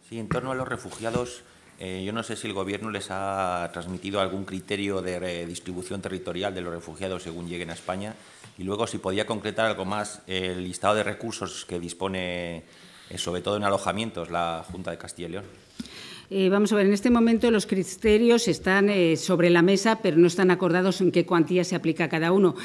Sí, en torno a los refugiados, eh, yo no sé si el Gobierno les ha transmitido algún criterio de redistribución territorial de los refugiados según lleguen a España. Y luego, si podía concretar algo más, el listado de recursos que dispone, eh, sobre todo en alojamientos, la Junta de Castilla y León. Eh, vamos a ver, en este momento los criterios están sobre la mesa, pero no están acordados en qué cuantía se aplica cada uno.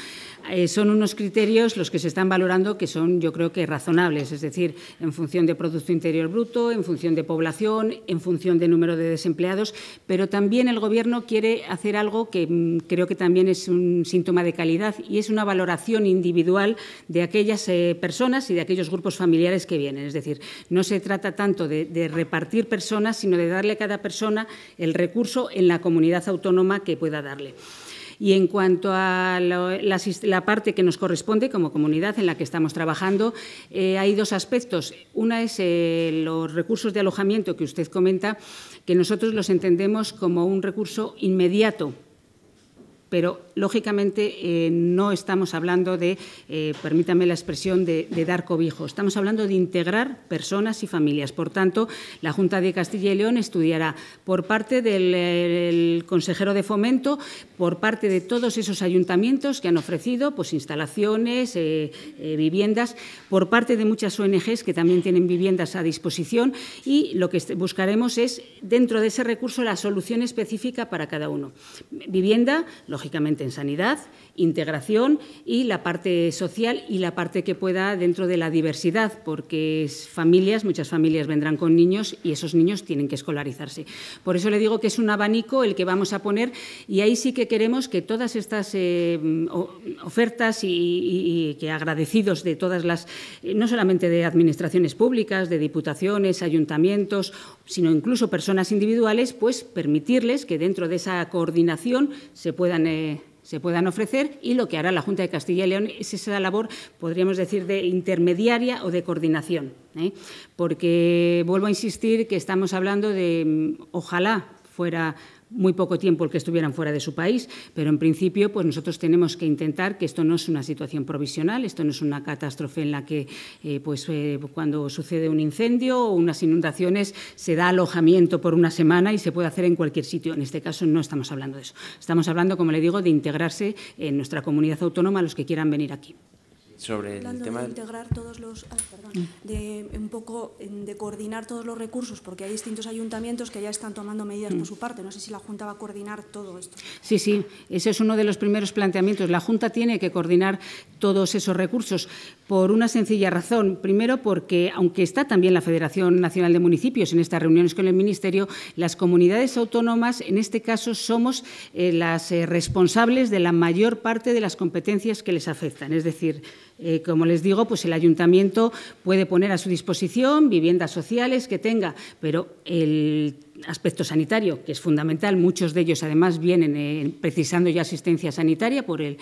Eh, son unos criterios los que se están valorando que son, yo creo que, razonables, es decir, en función de Producto Interior Bruto, en función de población, en función de número de desempleados, pero también el Gobierno quiere hacer algo que mm, creo que también es un síntoma de calidad y es una valoración individual de aquellas eh, personas y de aquellos grupos familiares que vienen. Es decir, no se trata tanto de repartir personas, sino de darle a cada persona el recurso en la comunidad autónoma que pueda darle. Y en cuanto a la, parte que nos corresponde como comunidad en la que estamos trabajando, eh, hay dos aspectos. Una es eh, los recursos de alojamiento que usted comenta, que nosotros los entendemos como un recurso inmediato pero lógicamente eh, no estamos hablando de, eh, permítame la expresión, de, dar cobijo. Estamos hablando de integrar personas y familias. Por tanto, la Junta de Castilla y León estudiará por parte del consejero de fomento, por parte de todos esos ayuntamientos que han ofrecido pues, instalaciones, eh, viviendas, por parte de muchas ONGs que también tienen viviendas a disposición y lo que buscaremos es, dentro de ese recurso, la solución específica para cada uno. Vivienda, lógicamente, lógicamente en sanidad, integración y la parte social y la parte que pueda dentro de la diversidad, porque familias, muchas familias vendrán con niños y esos niños tienen que escolarizarse. Por eso le digo que es un abanico el que vamos a poner y ahí sí que queremos que todas estas eh, ofertas y, y, que agradecidos de todas las, eh, no solamente de administraciones públicas, de diputaciones, ayuntamientos, sino incluso personas individuales, pues permitirles que dentro de esa coordinación se puedan eh, se puedan ofrecer y lo que hará la Junta de Castilla y León es esa labor, podríamos decir, de intermediaria o de coordinación. ¿eh? Porque vuelvo a insistir que estamos hablando de, mm, ojalá fuera muy poco tiempo el que estuvieran fuera de su país, pero en principio pues nosotros tenemos que intentar que esto no es una situación provisional, esto no es una catástrofe en la que eh, pues, eh, cuando sucede un incendio o unas inundaciones se da alojamiento por una semana y se puede hacer en cualquier sitio. En este caso no estamos hablando de eso. Estamos hablando, como le digo, de integrarse en nuestra comunidad autónoma a los que quieran venir aquí sobre el tema de integrar todos los de un poco de coordinar todos los recursos porque hay distintos ayuntamientos que ya están tomando medidas por mm. su parte no sé si la junta va a coordinar todo esto sí sí ese es uno de los primeros planteamientos la junta tiene que coordinar todos esos recursos por una sencilla razón primero porque aunque está también la Federación Nacional de Municipios en estas reuniones con el ministerio las comunidades autónomas en este caso somos eh, las eh, responsables de la mayor parte de las competencias que les afectan es decir eh, como les digo, pues el ayuntamiento puede poner a su disposición viviendas sociales que tenga, pero el aspecto sanitario, que es fundamental, muchos de ellos además vienen eh, precisando ya asistencia sanitaria por el,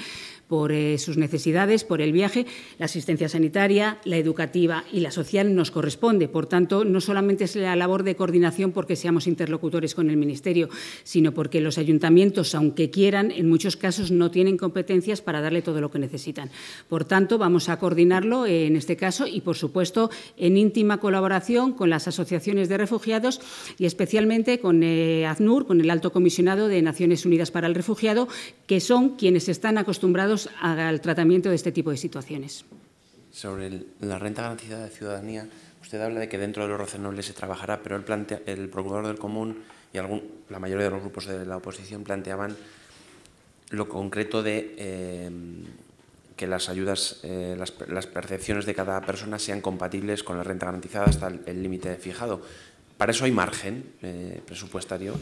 por eh, sus necesidades, por el viaje. La asistencia sanitaria, la educativa y la social nos corresponde. Por tanto, no solamente es la labor de coordinación porque seamos interlocutores con el Ministerio, sino porque los ayuntamientos, aunque quieran, en muchos casos no tienen competencias para darle todo lo que necesitan. Por tanto, vamos a coordinarlo eh, en este caso y, por supuesto, en íntima colaboración con las asociaciones de refugiados y especialmente con eh, ACNUR, con el Alto Comisionado de Naciones Unidas para el Refugiado, que son quienes están acostumbrados al tratamiento de este tipo de situaciones. Sobre la renta garantizada de ciudadanía, usted habla de que dentro de los razonable se trabajará, pero el, plantea, el procurador del común y algún, la mayoría de los grupos de la oposición planteaban lo concreto de eh, que las ayudas, eh, las, percepciones de cada persona sean compatibles con la renta garantizada hasta el límite fijado. ¿Para eso hay margen eh, presupuestario?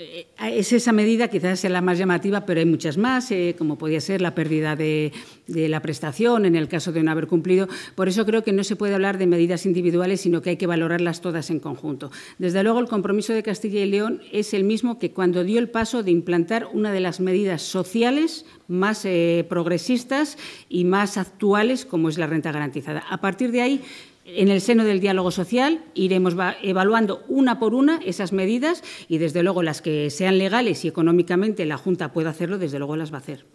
Eh, eh, es esa medida quizás sea la más llamativa, pero hay muchas más, eh, como podía ser la pérdida de, la prestación en el caso de no haber cumplido. Por eso creo que no se puede hablar de medidas individuales, sino que hay que valorarlas todas en conjunto. Desde luego, el compromiso de Castilla y León es el mismo que cuando dio el paso de implantar una de las medidas sociales más progresistas y más actuales, como es la renta garantizada. A partir de ahí, en el seno del diálogo social iremos evaluando una por una esas medidas y, desde luego, las que sean legales y económicamente la Junta pueda hacerlo, desde luego las va a hacer.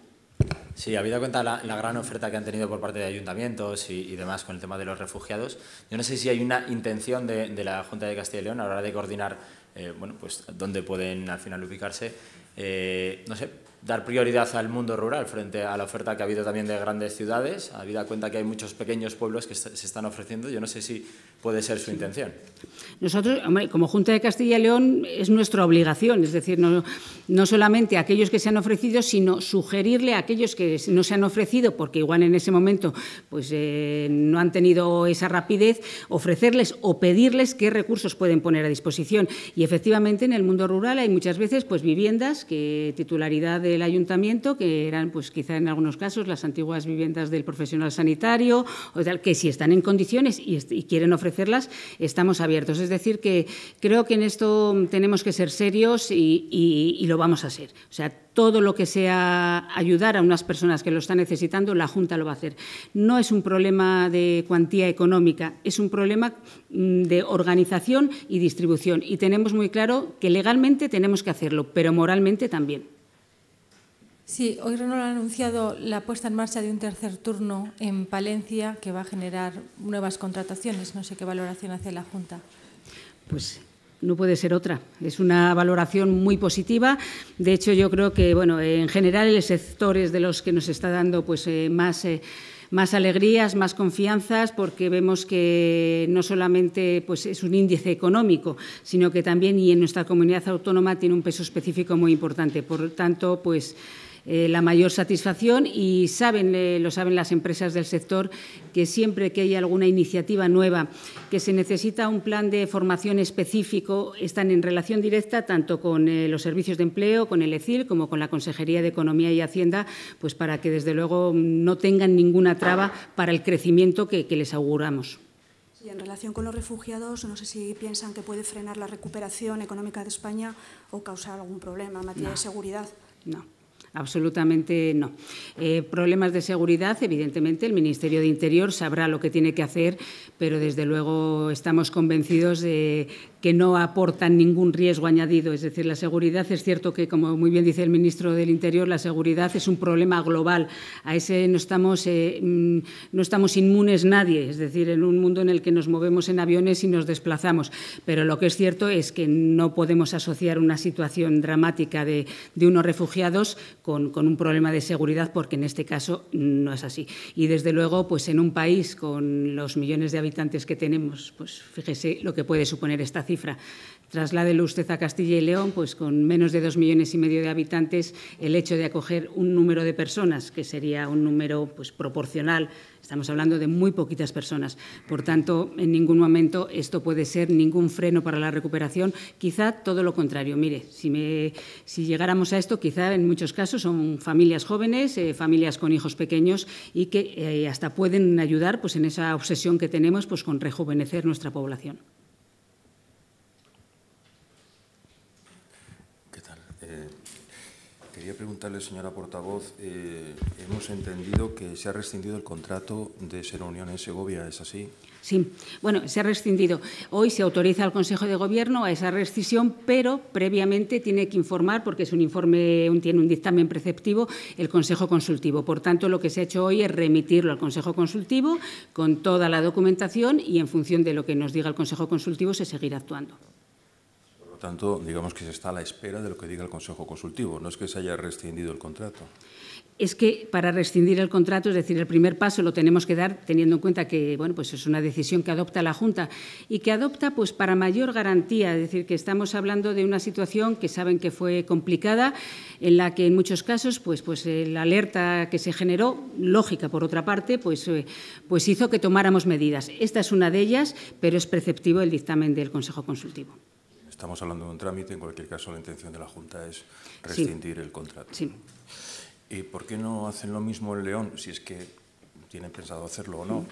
Sí, habido cuenta la, gran oferta que han tenido por parte de ayuntamientos y, demás con el tema de los refugiados, yo no sé si hay una intención de, la Junta de Castilla y León a la hora de coordinar eh, bueno, pues, dónde pueden al final ubicarse. Eh, no sé, dar prioridad al mundo rural frente a la oferta que ha habido también de grandes ciudades, habida cuenta que hay muchos pequeños pueblos que se están ofreciendo, yo no sé si puede ser su intención. Nosotros, como Junta de Castilla y León, es nuestra obligación, es decir, no, no solamente aquellos que se han ofrecido, sino sugerirle a aquellos que no se han ofrecido, porque igual en ese momento pues, eh, no han tenido esa rapidez, ofrecerles o pedirles qué recursos pueden poner a disposición. Y efectivamente en el mundo rural hay muchas veces pues, viviendas que titularidad de del ayuntamiento, que eran, pues quizá en algunos casos, las antiguas viviendas del profesional sanitario, o que si están en condiciones y, quieren ofrecerlas, estamos abiertos. Es decir, que creo que en esto tenemos que ser serios y, lo vamos a hacer... O sea, todo lo que sea ayudar a unas personas que lo están necesitando, la Junta lo va a hacer. No es un problema de cuantía económica, es un problema mm, de organización y distribución. Y tenemos muy claro que legalmente tenemos que hacerlo, pero moralmente también. Sí, hoy Renault ha anunciado la puesta en marcha de un tercer turno en Palencia que va a generar nuevas contrataciones. No sé qué valoración hace la Junta. Pues no puede ser otra. Es una valoración muy positiva. De hecho, yo creo que, bueno, en general el sector es de los que nos está dando pues, eh, más, eh, más alegrías, más confianzas, porque vemos que no solamente pues, es un índice económico, sino que también y en nuestra comunidad autónoma tiene un peso específico muy importante. Por tanto, pues eh, la mayor satisfacción y saben, eh, lo saben las empresas del sector, que siempre que hay alguna iniciativa nueva, que se necesita un plan de formación específico, están en relación directa tanto con eh, los servicios de empleo, con el ECIL, como con la Consejería de Economía y Hacienda, pues para que desde luego no tengan ninguna traba para el crecimiento que, les auguramos. Y en relación con los refugiados, no sé si piensan que puede frenar la recuperación económica de España o causar algún problema en materia de seguridad. No. Absolutamente no. Eh, problemas de seguridad, evidentemente, el Ministerio de Interior sabrá lo que tiene que hacer, pero desde luego estamos convencidos de que no aportan ningún riesgo añadido. Es decir, la seguridad es cierto que, como muy bien dice el ministro del Interior, la seguridad es un problema global. A ese no estamos, eh, mm, no estamos inmunes nadie, es decir, en un mundo en el que nos movemos en aviones y nos desplazamos. Pero lo que es cierto es que no podemos asociar una situación dramática de unos refugiados con, un problema de seguridad, porque en este caso no es así. Y desde luego, pues en un país con los millones de habitantes que tenemos, pues fíjese lo que puede suponer esta cifra, Trasládelo usted a Castilla y León, pues con menos de dos millones y medio de habitantes, el hecho de acoger un número de personas, que sería un número pues, proporcional, estamos hablando de muy poquitas personas. Por tanto, en ningún momento esto puede ser ningún freno para la recuperación, quizá todo lo contrario. Mire, si, llegáramos a esto, quizá en muchos casos son familias jóvenes, eh, familias con hijos pequeños y que eh, hasta pueden ayudar pues, en esa obsesión que tenemos pues, con rejuvenecer nuestra población. preguntarle, señora portavoz, eh, hemos entendido que se ha rescindido el contrato de Ser Unión en Segovia, ¿es así? Sí, bueno, se ha rescindido. Hoy se autoriza al Consejo de Gobierno a esa rescisión, pero previamente tiene que informar, porque es un informe, tiene un dictamen preceptivo, el Consejo Consultivo. Por tanto, lo que se ha hecho hoy es remitirlo al Consejo Consultivo con toda la documentación y en función de lo que nos diga el Consejo Consultivo se seguirá actuando tanto, digamos que se está a la espera de lo que diga el Consejo Consultivo. No es que se haya rescindido el contrato. Es que para rescindir el contrato, es decir, el primer paso lo tenemos que dar teniendo en cuenta que pues es una decisión que adopta la Junta y que adopta pues para mayor garantía, es decir, que estamos hablando de una situación que saben que fue complicada, en la que en muchos casos pues, pues eh, la alerta que se generó, lógica por otra parte, pues, eh, pues hizo que tomáramos medidas. Esta es una de ellas, pero es preceptivo el dictamen del Consejo Consultivo. Estamos hablando de un trámite, en cualquier caso la intención de la Junta es rescindir el contrato. Sí. ¿Y por qué no hacen lo mismo en León, si es que tienen pensado hacerlo o no?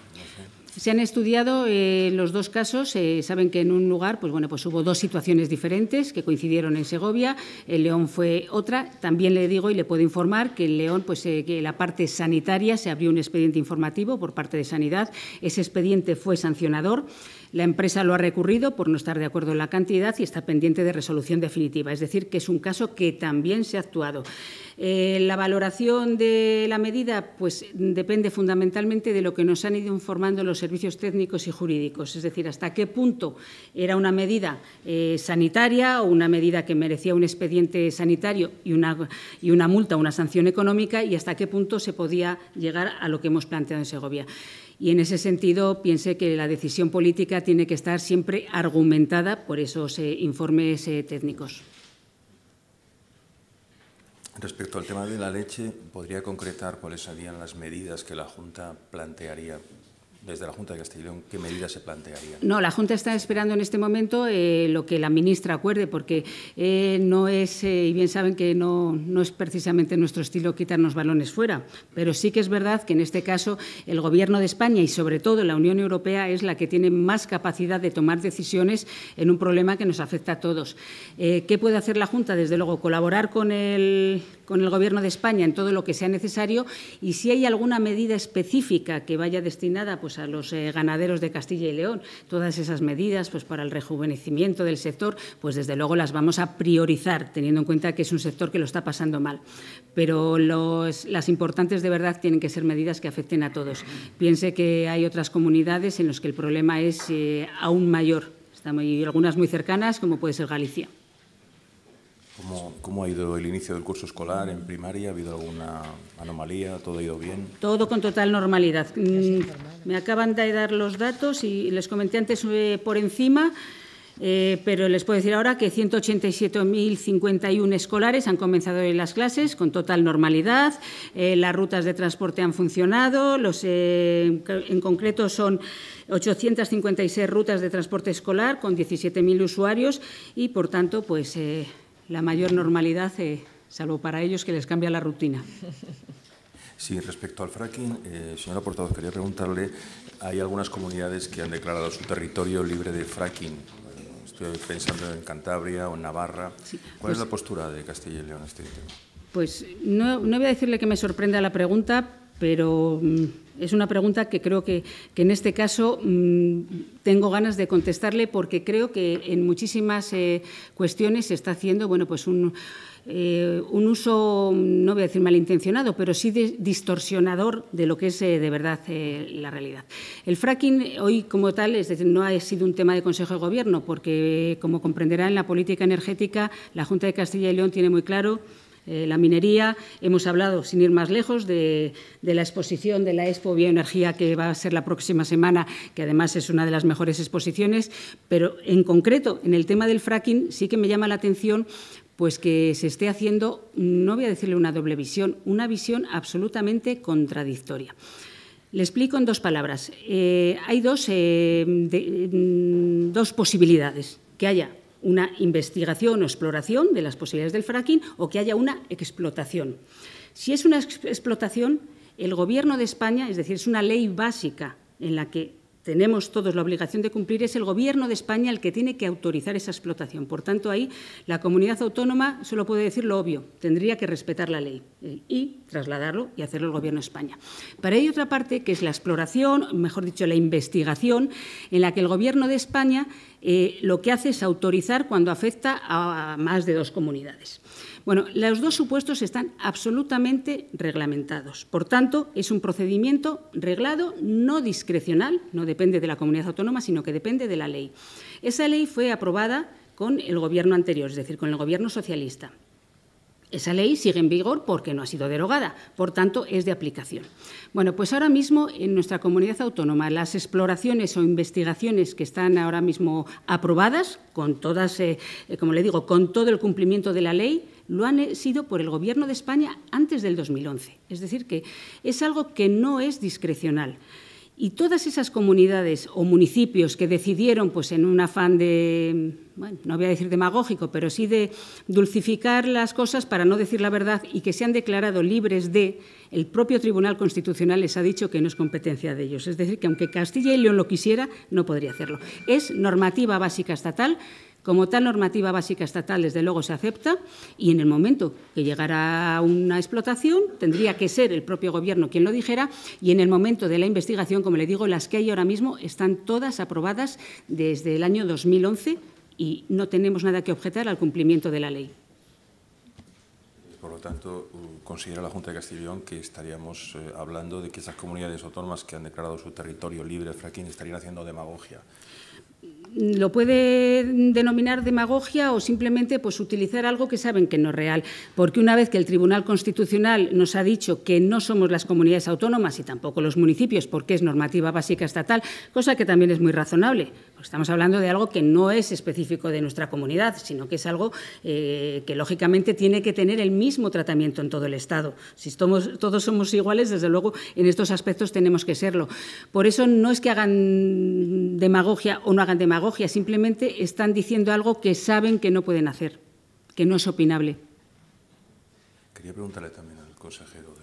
Se han estudiado eh, los dos casos. Eh, saben que en un lugar, pues bueno, pues hubo dos situaciones diferentes que coincidieron en Segovia. El León fue otra. También le digo y le puedo informar que en León, pues eh, que la parte sanitaria se abrió un expediente informativo por parte de Sanidad. Ese expediente fue sancionador. La empresa lo ha recurrido por no estar de acuerdo en la cantidad y está pendiente de resolución definitiva. Es decir, que es un caso que también se ha actuado. Eh, la valoración de la medida pues, depende fundamentalmente de lo que nos han ido informando los servicios técnicos y jurídicos, es decir, hasta qué punto era una medida eh, sanitaria o una medida que merecía un expediente sanitario y una, y una multa, una sanción económica, y hasta qué punto se podía llegar a lo que hemos planteado en Segovia. Y en ese sentido, piense que la decisión política tiene que estar siempre argumentada por esos eh, informes eh, técnicos. Respecto al tema de la leche, ¿podría concretar cuáles serían las medidas que la Junta plantearía desde la Junta de Castellón, ¿qué medidas se plantearían? No, la Junta está esperando en este momento eh, lo que la ministra acuerde, porque eh, no es, eh, y bien saben que no, no, es precisamente nuestro estilo quitarnos balones fuera, pero sí que es verdad que en este caso el Gobierno de España y sobre todo la Unión Europea es la que tiene más capacidad de tomar decisiones en un problema que nos afecta a todos. ¿Qué puede hacer la Junta? Desde luego, colaborar con el con el Gobierno de España en todo lo que sea necesario y si hay alguna medida específica que vaya destinada pues, a los eh, ganaderos de Castilla y León, todas esas medidas pues, para el rejuvenecimiento del sector, pues desde luego las vamos a priorizar, teniendo en cuenta que es un sector que lo está pasando mal. Pero las importantes de verdad tienen que ser medidas que afecten a todos. Piense que hay otras comunidades en las que el problema es eh, aún mayor. Estamos, y algunas muy cercanas, como puede ser Galicia. ¿Cómo, ha ido el inicio del curso escolar en primaria? ¿Ha habido alguna anomalía? ¿Todo ha ido bien? Todo con total normalidad. Mm, me acaban de dar los datos y les comenté antes eh, por encima. Eh, pero les puedo decir ahora que 187.051 escolares han comenzado hoy las clases con total normalidad, eh, las rutas de transporte han funcionado, los, en concreto son 856 rutas de transporte escolar con 17.000 usuarios y, por tanto, pues la mayor normalidad, eh, salvo para ellos que les cambia la rutina. Sí, respecto al fracking, señor eh, señora quería preguntarle, hay algunas comunidades que han declarado su territorio libre de fracking. Eh, estoy pensando en Cantabria o en Navarra. ¿Cuál es pues la postura de Castilla y León en este tema? Pues no, no voy a decirle que me sorprenda la pregunta, pero mm, es una pregunta que creo que, en este caso mm, tengo ganas de contestarle porque creo que en muchísimas eh, cuestiones se está haciendo bueno, pues un, eh, uso, mm, no voy a decir malintencionado, pero sí distorsionador de lo que es eh, de verdad la realidad. El fracking hoy como tal, no ha sido un tema de Consejo de Gobierno porque, como comprenderá, en la política energética la Junta de Castilla y León tiene muy claro eh, la minería. Hemos hablado, sin ir más lejos, de, la exposición de la Expo Bioenergía que va a ser la próxima semana, que además es una de las mejores exposiciones. Pero en concreto, en el tema del fracking, sí que me llama la atención pues que se esté haciendo, no voy a decirle una doble visión, una visión absolutamente contradictoria. Le explico en dos palabras. Eh, hay dos, eh, mm, dos posibilidades. Que haya una investigación o exploración de las posibilidades del fracking o que haya una explotación. Si es una explotación, el Gobierno de España, es decir, es una ley básica en la que tenemos todos la obligación de cumplir, es el Gobierno de España el que tiene que autorizar esa explotación. Por tanto, ahí la comunidad autónoma solo puede decir lo obvio, tendría que respetar la ley eh, y trasladarlo y hacerlo el Gobierno de España. Para ello, otra parte, que es la exploración, mejor dicho, la investigación, en la que el Gobierno de España eh, lo que hace es autorizar cuando afecta a más de dos comunidades. Bueno, los dos supuestos están absolutamente reglamentados. Por tanto, es un procedimiento reglado, no discrecional, no depende de la comunidad autónoma, sino que depende de la ley. Esa ley fue aprobada con el gobierno anterior, es decir, con el gobierno socialista. Esa ley sigue en vigor porque no ha sido derogada, por tanto, es de aplicación. Bueno, pues ahora mismo en nuestra comunidad autónoma las exploraciones o investigaciones que están ahora mismo aprobadas, con todas, eh, eh, como le digo, con todo el cumplimiento de la ley, lo han eh, sido por el Gobierno de España antes del 2011. Es decir, que es algo que no es discrecional. Y todas esas comunidades o municipios que decidieron, pues en un afán de, bueno, no voy a decir demagógico, pero sí de dulcificar las cosas para no decir la verdad y que se han declarado libres de, el propio Tribunal Constitucional les ha dicho que no es competencia de ellos. Es decir, que aunque Castilla y León lo quisiera, no podría hacerlo. Es normativa básica estatal como tal normativa básica estatal, desde luego, se acepta y en el momento que llegara una explotación, tendría que ser el propio Gobierno quien lo dijera y en el momento de la investigación, como le digo, las que hay ahora mismo están todas aprobadas desde el año 2011 y no tenemos nada que objetar al cumplimiento de la ley. Por lo tanto, uh, considera la Junta de Castellón que estaríamos eh, hablando de que esas comunidades autónomas que han declarado su territorio libre fraquín, fracking estarían haciendo demagogia lo puede denominar demagogia o simplemente pues, utilizar algo que saben que no es real. Porque una vez que el Tribunal Constitucional nos ha dicho que no somos las comunidades autónomas y tampoco los municipios, porque es normativa básica estatal, cosa que también es muy razonable, pues estamos hablando de algo que no es específico de nuestra comunidad, sino que es algo eh, que lógicamente tiene que tener el mismo tratamiento en todo el Estado. Si todos somos iguales, desde luego en estos aspectos tenemos que serlo. Por eso no es que hagan demagogia o no hagan demagogia, simplemente están diciendo algo que saben que no pueden hacer, que no es opinable. Quería preguntarle también al consejero de,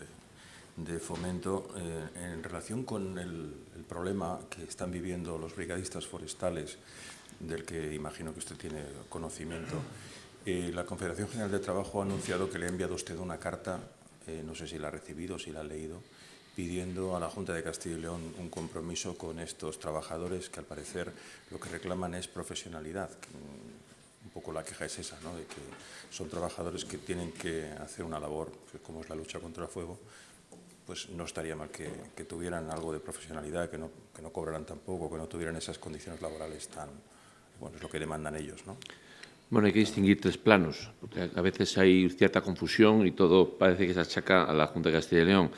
Fomento eh, en relación con el, problema que están viviendo los brigadistas forestales, del que imagino que usted tiene conocimiento. Eh, la Confederación General de Trabajo ha anunciado que le ha enviado usted una carta, eh, no sé si la ha recibido, si la ha leído, pidiendo a la Junta de Castilla y León un compromiso con estos trabajadores que al parecer lo que reclaman es profesionalidad. Un poco la queja es esa, ¿no? de que son trabajadores que tienen que hacer una labor, pues, como es la lucha contra el fuego, pues no estaría mal que, tuvieran algo de profesionalidad, que no, que no cobraran tampoco, que no tuvieran esas condiciones laborales tan... Bueno, es lo que demandan ellos, ¿no? Bueno, hay que distinguir tres planos, porque a veces hay cierta confusión y todo parece que se achaca a la Junta de Castilla y León.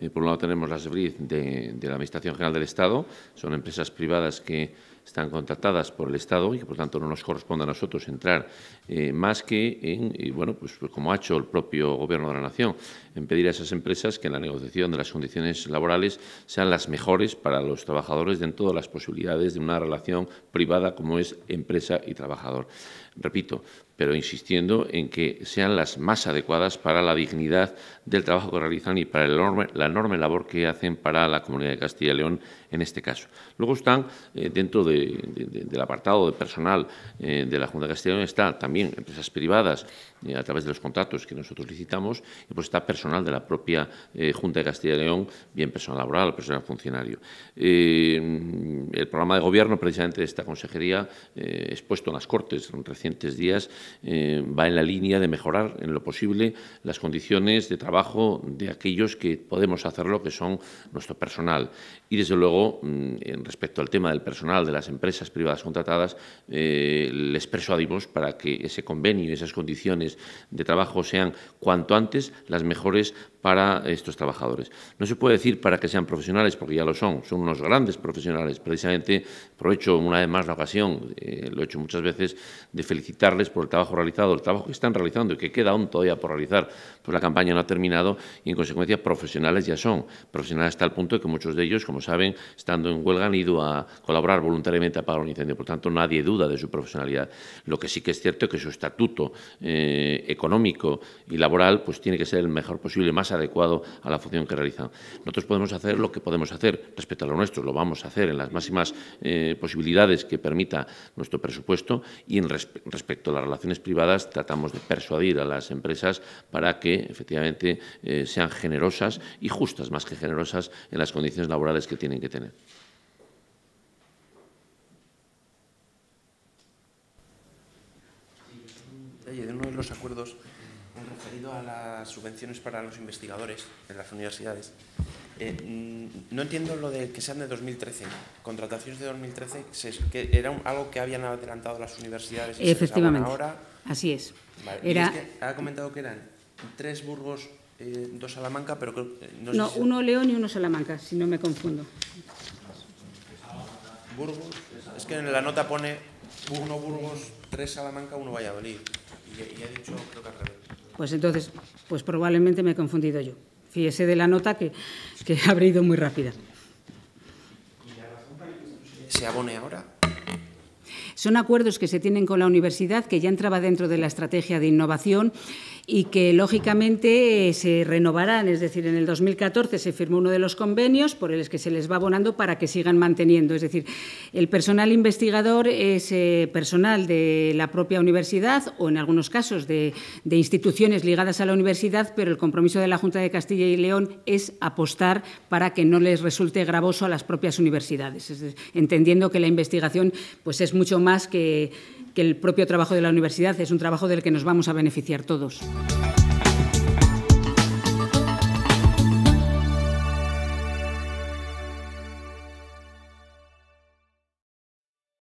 Eh, por un lado tenemos las de, la Administración General del Estado, son empresas privadas que están contratadas por el Estado y que por tanto no nos corresponde a nosotros entrar eh, más que en, y bueno, pues, pues, como ha hecho el propio Gobierno de la Nación, en pedir a esas empresas que en la negociación de las condiciones laborales sean las mejores para los trabajadores dentro de las posibilidades de una relación privada como es empresa y trabajador. Repito, pero insistiendo en que sean las más adecuadas para la dignidad del trabajo que realizan y para la enorme labor que hacen para la comunidad de Castilla y León en este caso. Luego están, eh, dentro del apartado de personal eh, de la Junta de Castilla y León, están también empresas privadas eh, a través de los contratos que nosotros licitamos, y pues está personal de la propia Junta de Castilla y León, bien personal laboral, personal funcionario. el programa de gobierno precisamente de esta consejería, expuesto en las Cortes en recientes días, eh, va en la línea de mejorar en lo posible las condiciones de trabajo de aquellos que podemos hacerlo, que son nuestro personal. Y desde luego, mm, respecto al tema del personal de las empresas privadas contratadas, eh, les persuadimos para que ese convenio y esas condiciones de trabajo sean cuanto antes las mejores para estos trabajadores. No se puede decir para que sean profesionales, porque ya lo son, son unos grandes profesionales. Precisamente, aprovecho una vez más la ocasión, eh, lo he hecho muchas veces, de felicitarles por el trabajo trabajo realizado, el trabajo que están realizando y que queda aún todavía por realizar, pues la campaña no ha terminado y en consecuencia profesionales ya son. Profesionales hasta el punto de que muchos de ellos, como saben, estando en huelga han ido a colaborar voluntariamente a pagar un incendio. Por tanto, nadie duda de su profesionalidad. Lo que sí que es cierto es que su estatuto eh, económico y laboral pues tiene que ser el mejor posible, más adecuado a la función que realizan. Nosotros podemos hacer lo que podemos hacer respecto a lo nuestro, lo vamos a hacer en las máximas eh, posibilidades que permita nuestro presupuesto y en respecto a la relación relaciones privadas tratamos de persuadir a las empresas para que efectivamente eh, sean generosas y justas, más que generosas, en las condiciones laborales que tienen que tener. uno de los acuerdos a las subvenciones para los investigadores en las universidades. Eh, mm, no entiendo lo de que sean de 2013. Contrataciones de 2013 que era algo que habían adelantado las universidades. Y Efectivamente. ahora. Así es. Era... ha comentado que eran tres Burgos, eh, dos Salamanca, pero eh, no, no uno León y uno Salamanca, si no me confundo. Burgos. Es que en la nota pone uno Burgos, tres Salamanca, uno Valladolid. Y, y ha dicho creo que al revés. Pues entonces, pues probablemente me he confundido yo. Fíjese de la nota que, que habré ido muy rápida. ¿Se abone ahora? Son acuerdos que se tienen con la universidad, que ya entraba dentro de la estrategia de innovación y que lógicamente eh, se renovarán, es decir, en el 2014 se firmó uno de los convenios por el que se les va abonando para que sigan manteniendo, es decir, el personal investigador es eh, personal de la propia universidad o en algunos casos de, instituciones ligadas a la universidad, pero el compromiso de la Junta de Castilla y León es apostar para que no les resulte gravoso a las propias universidades, entendiendo que la investigación pues es mucho más que que el propio trabajo de la universidad es un trabajo del que nos vamos a beneficiar todos.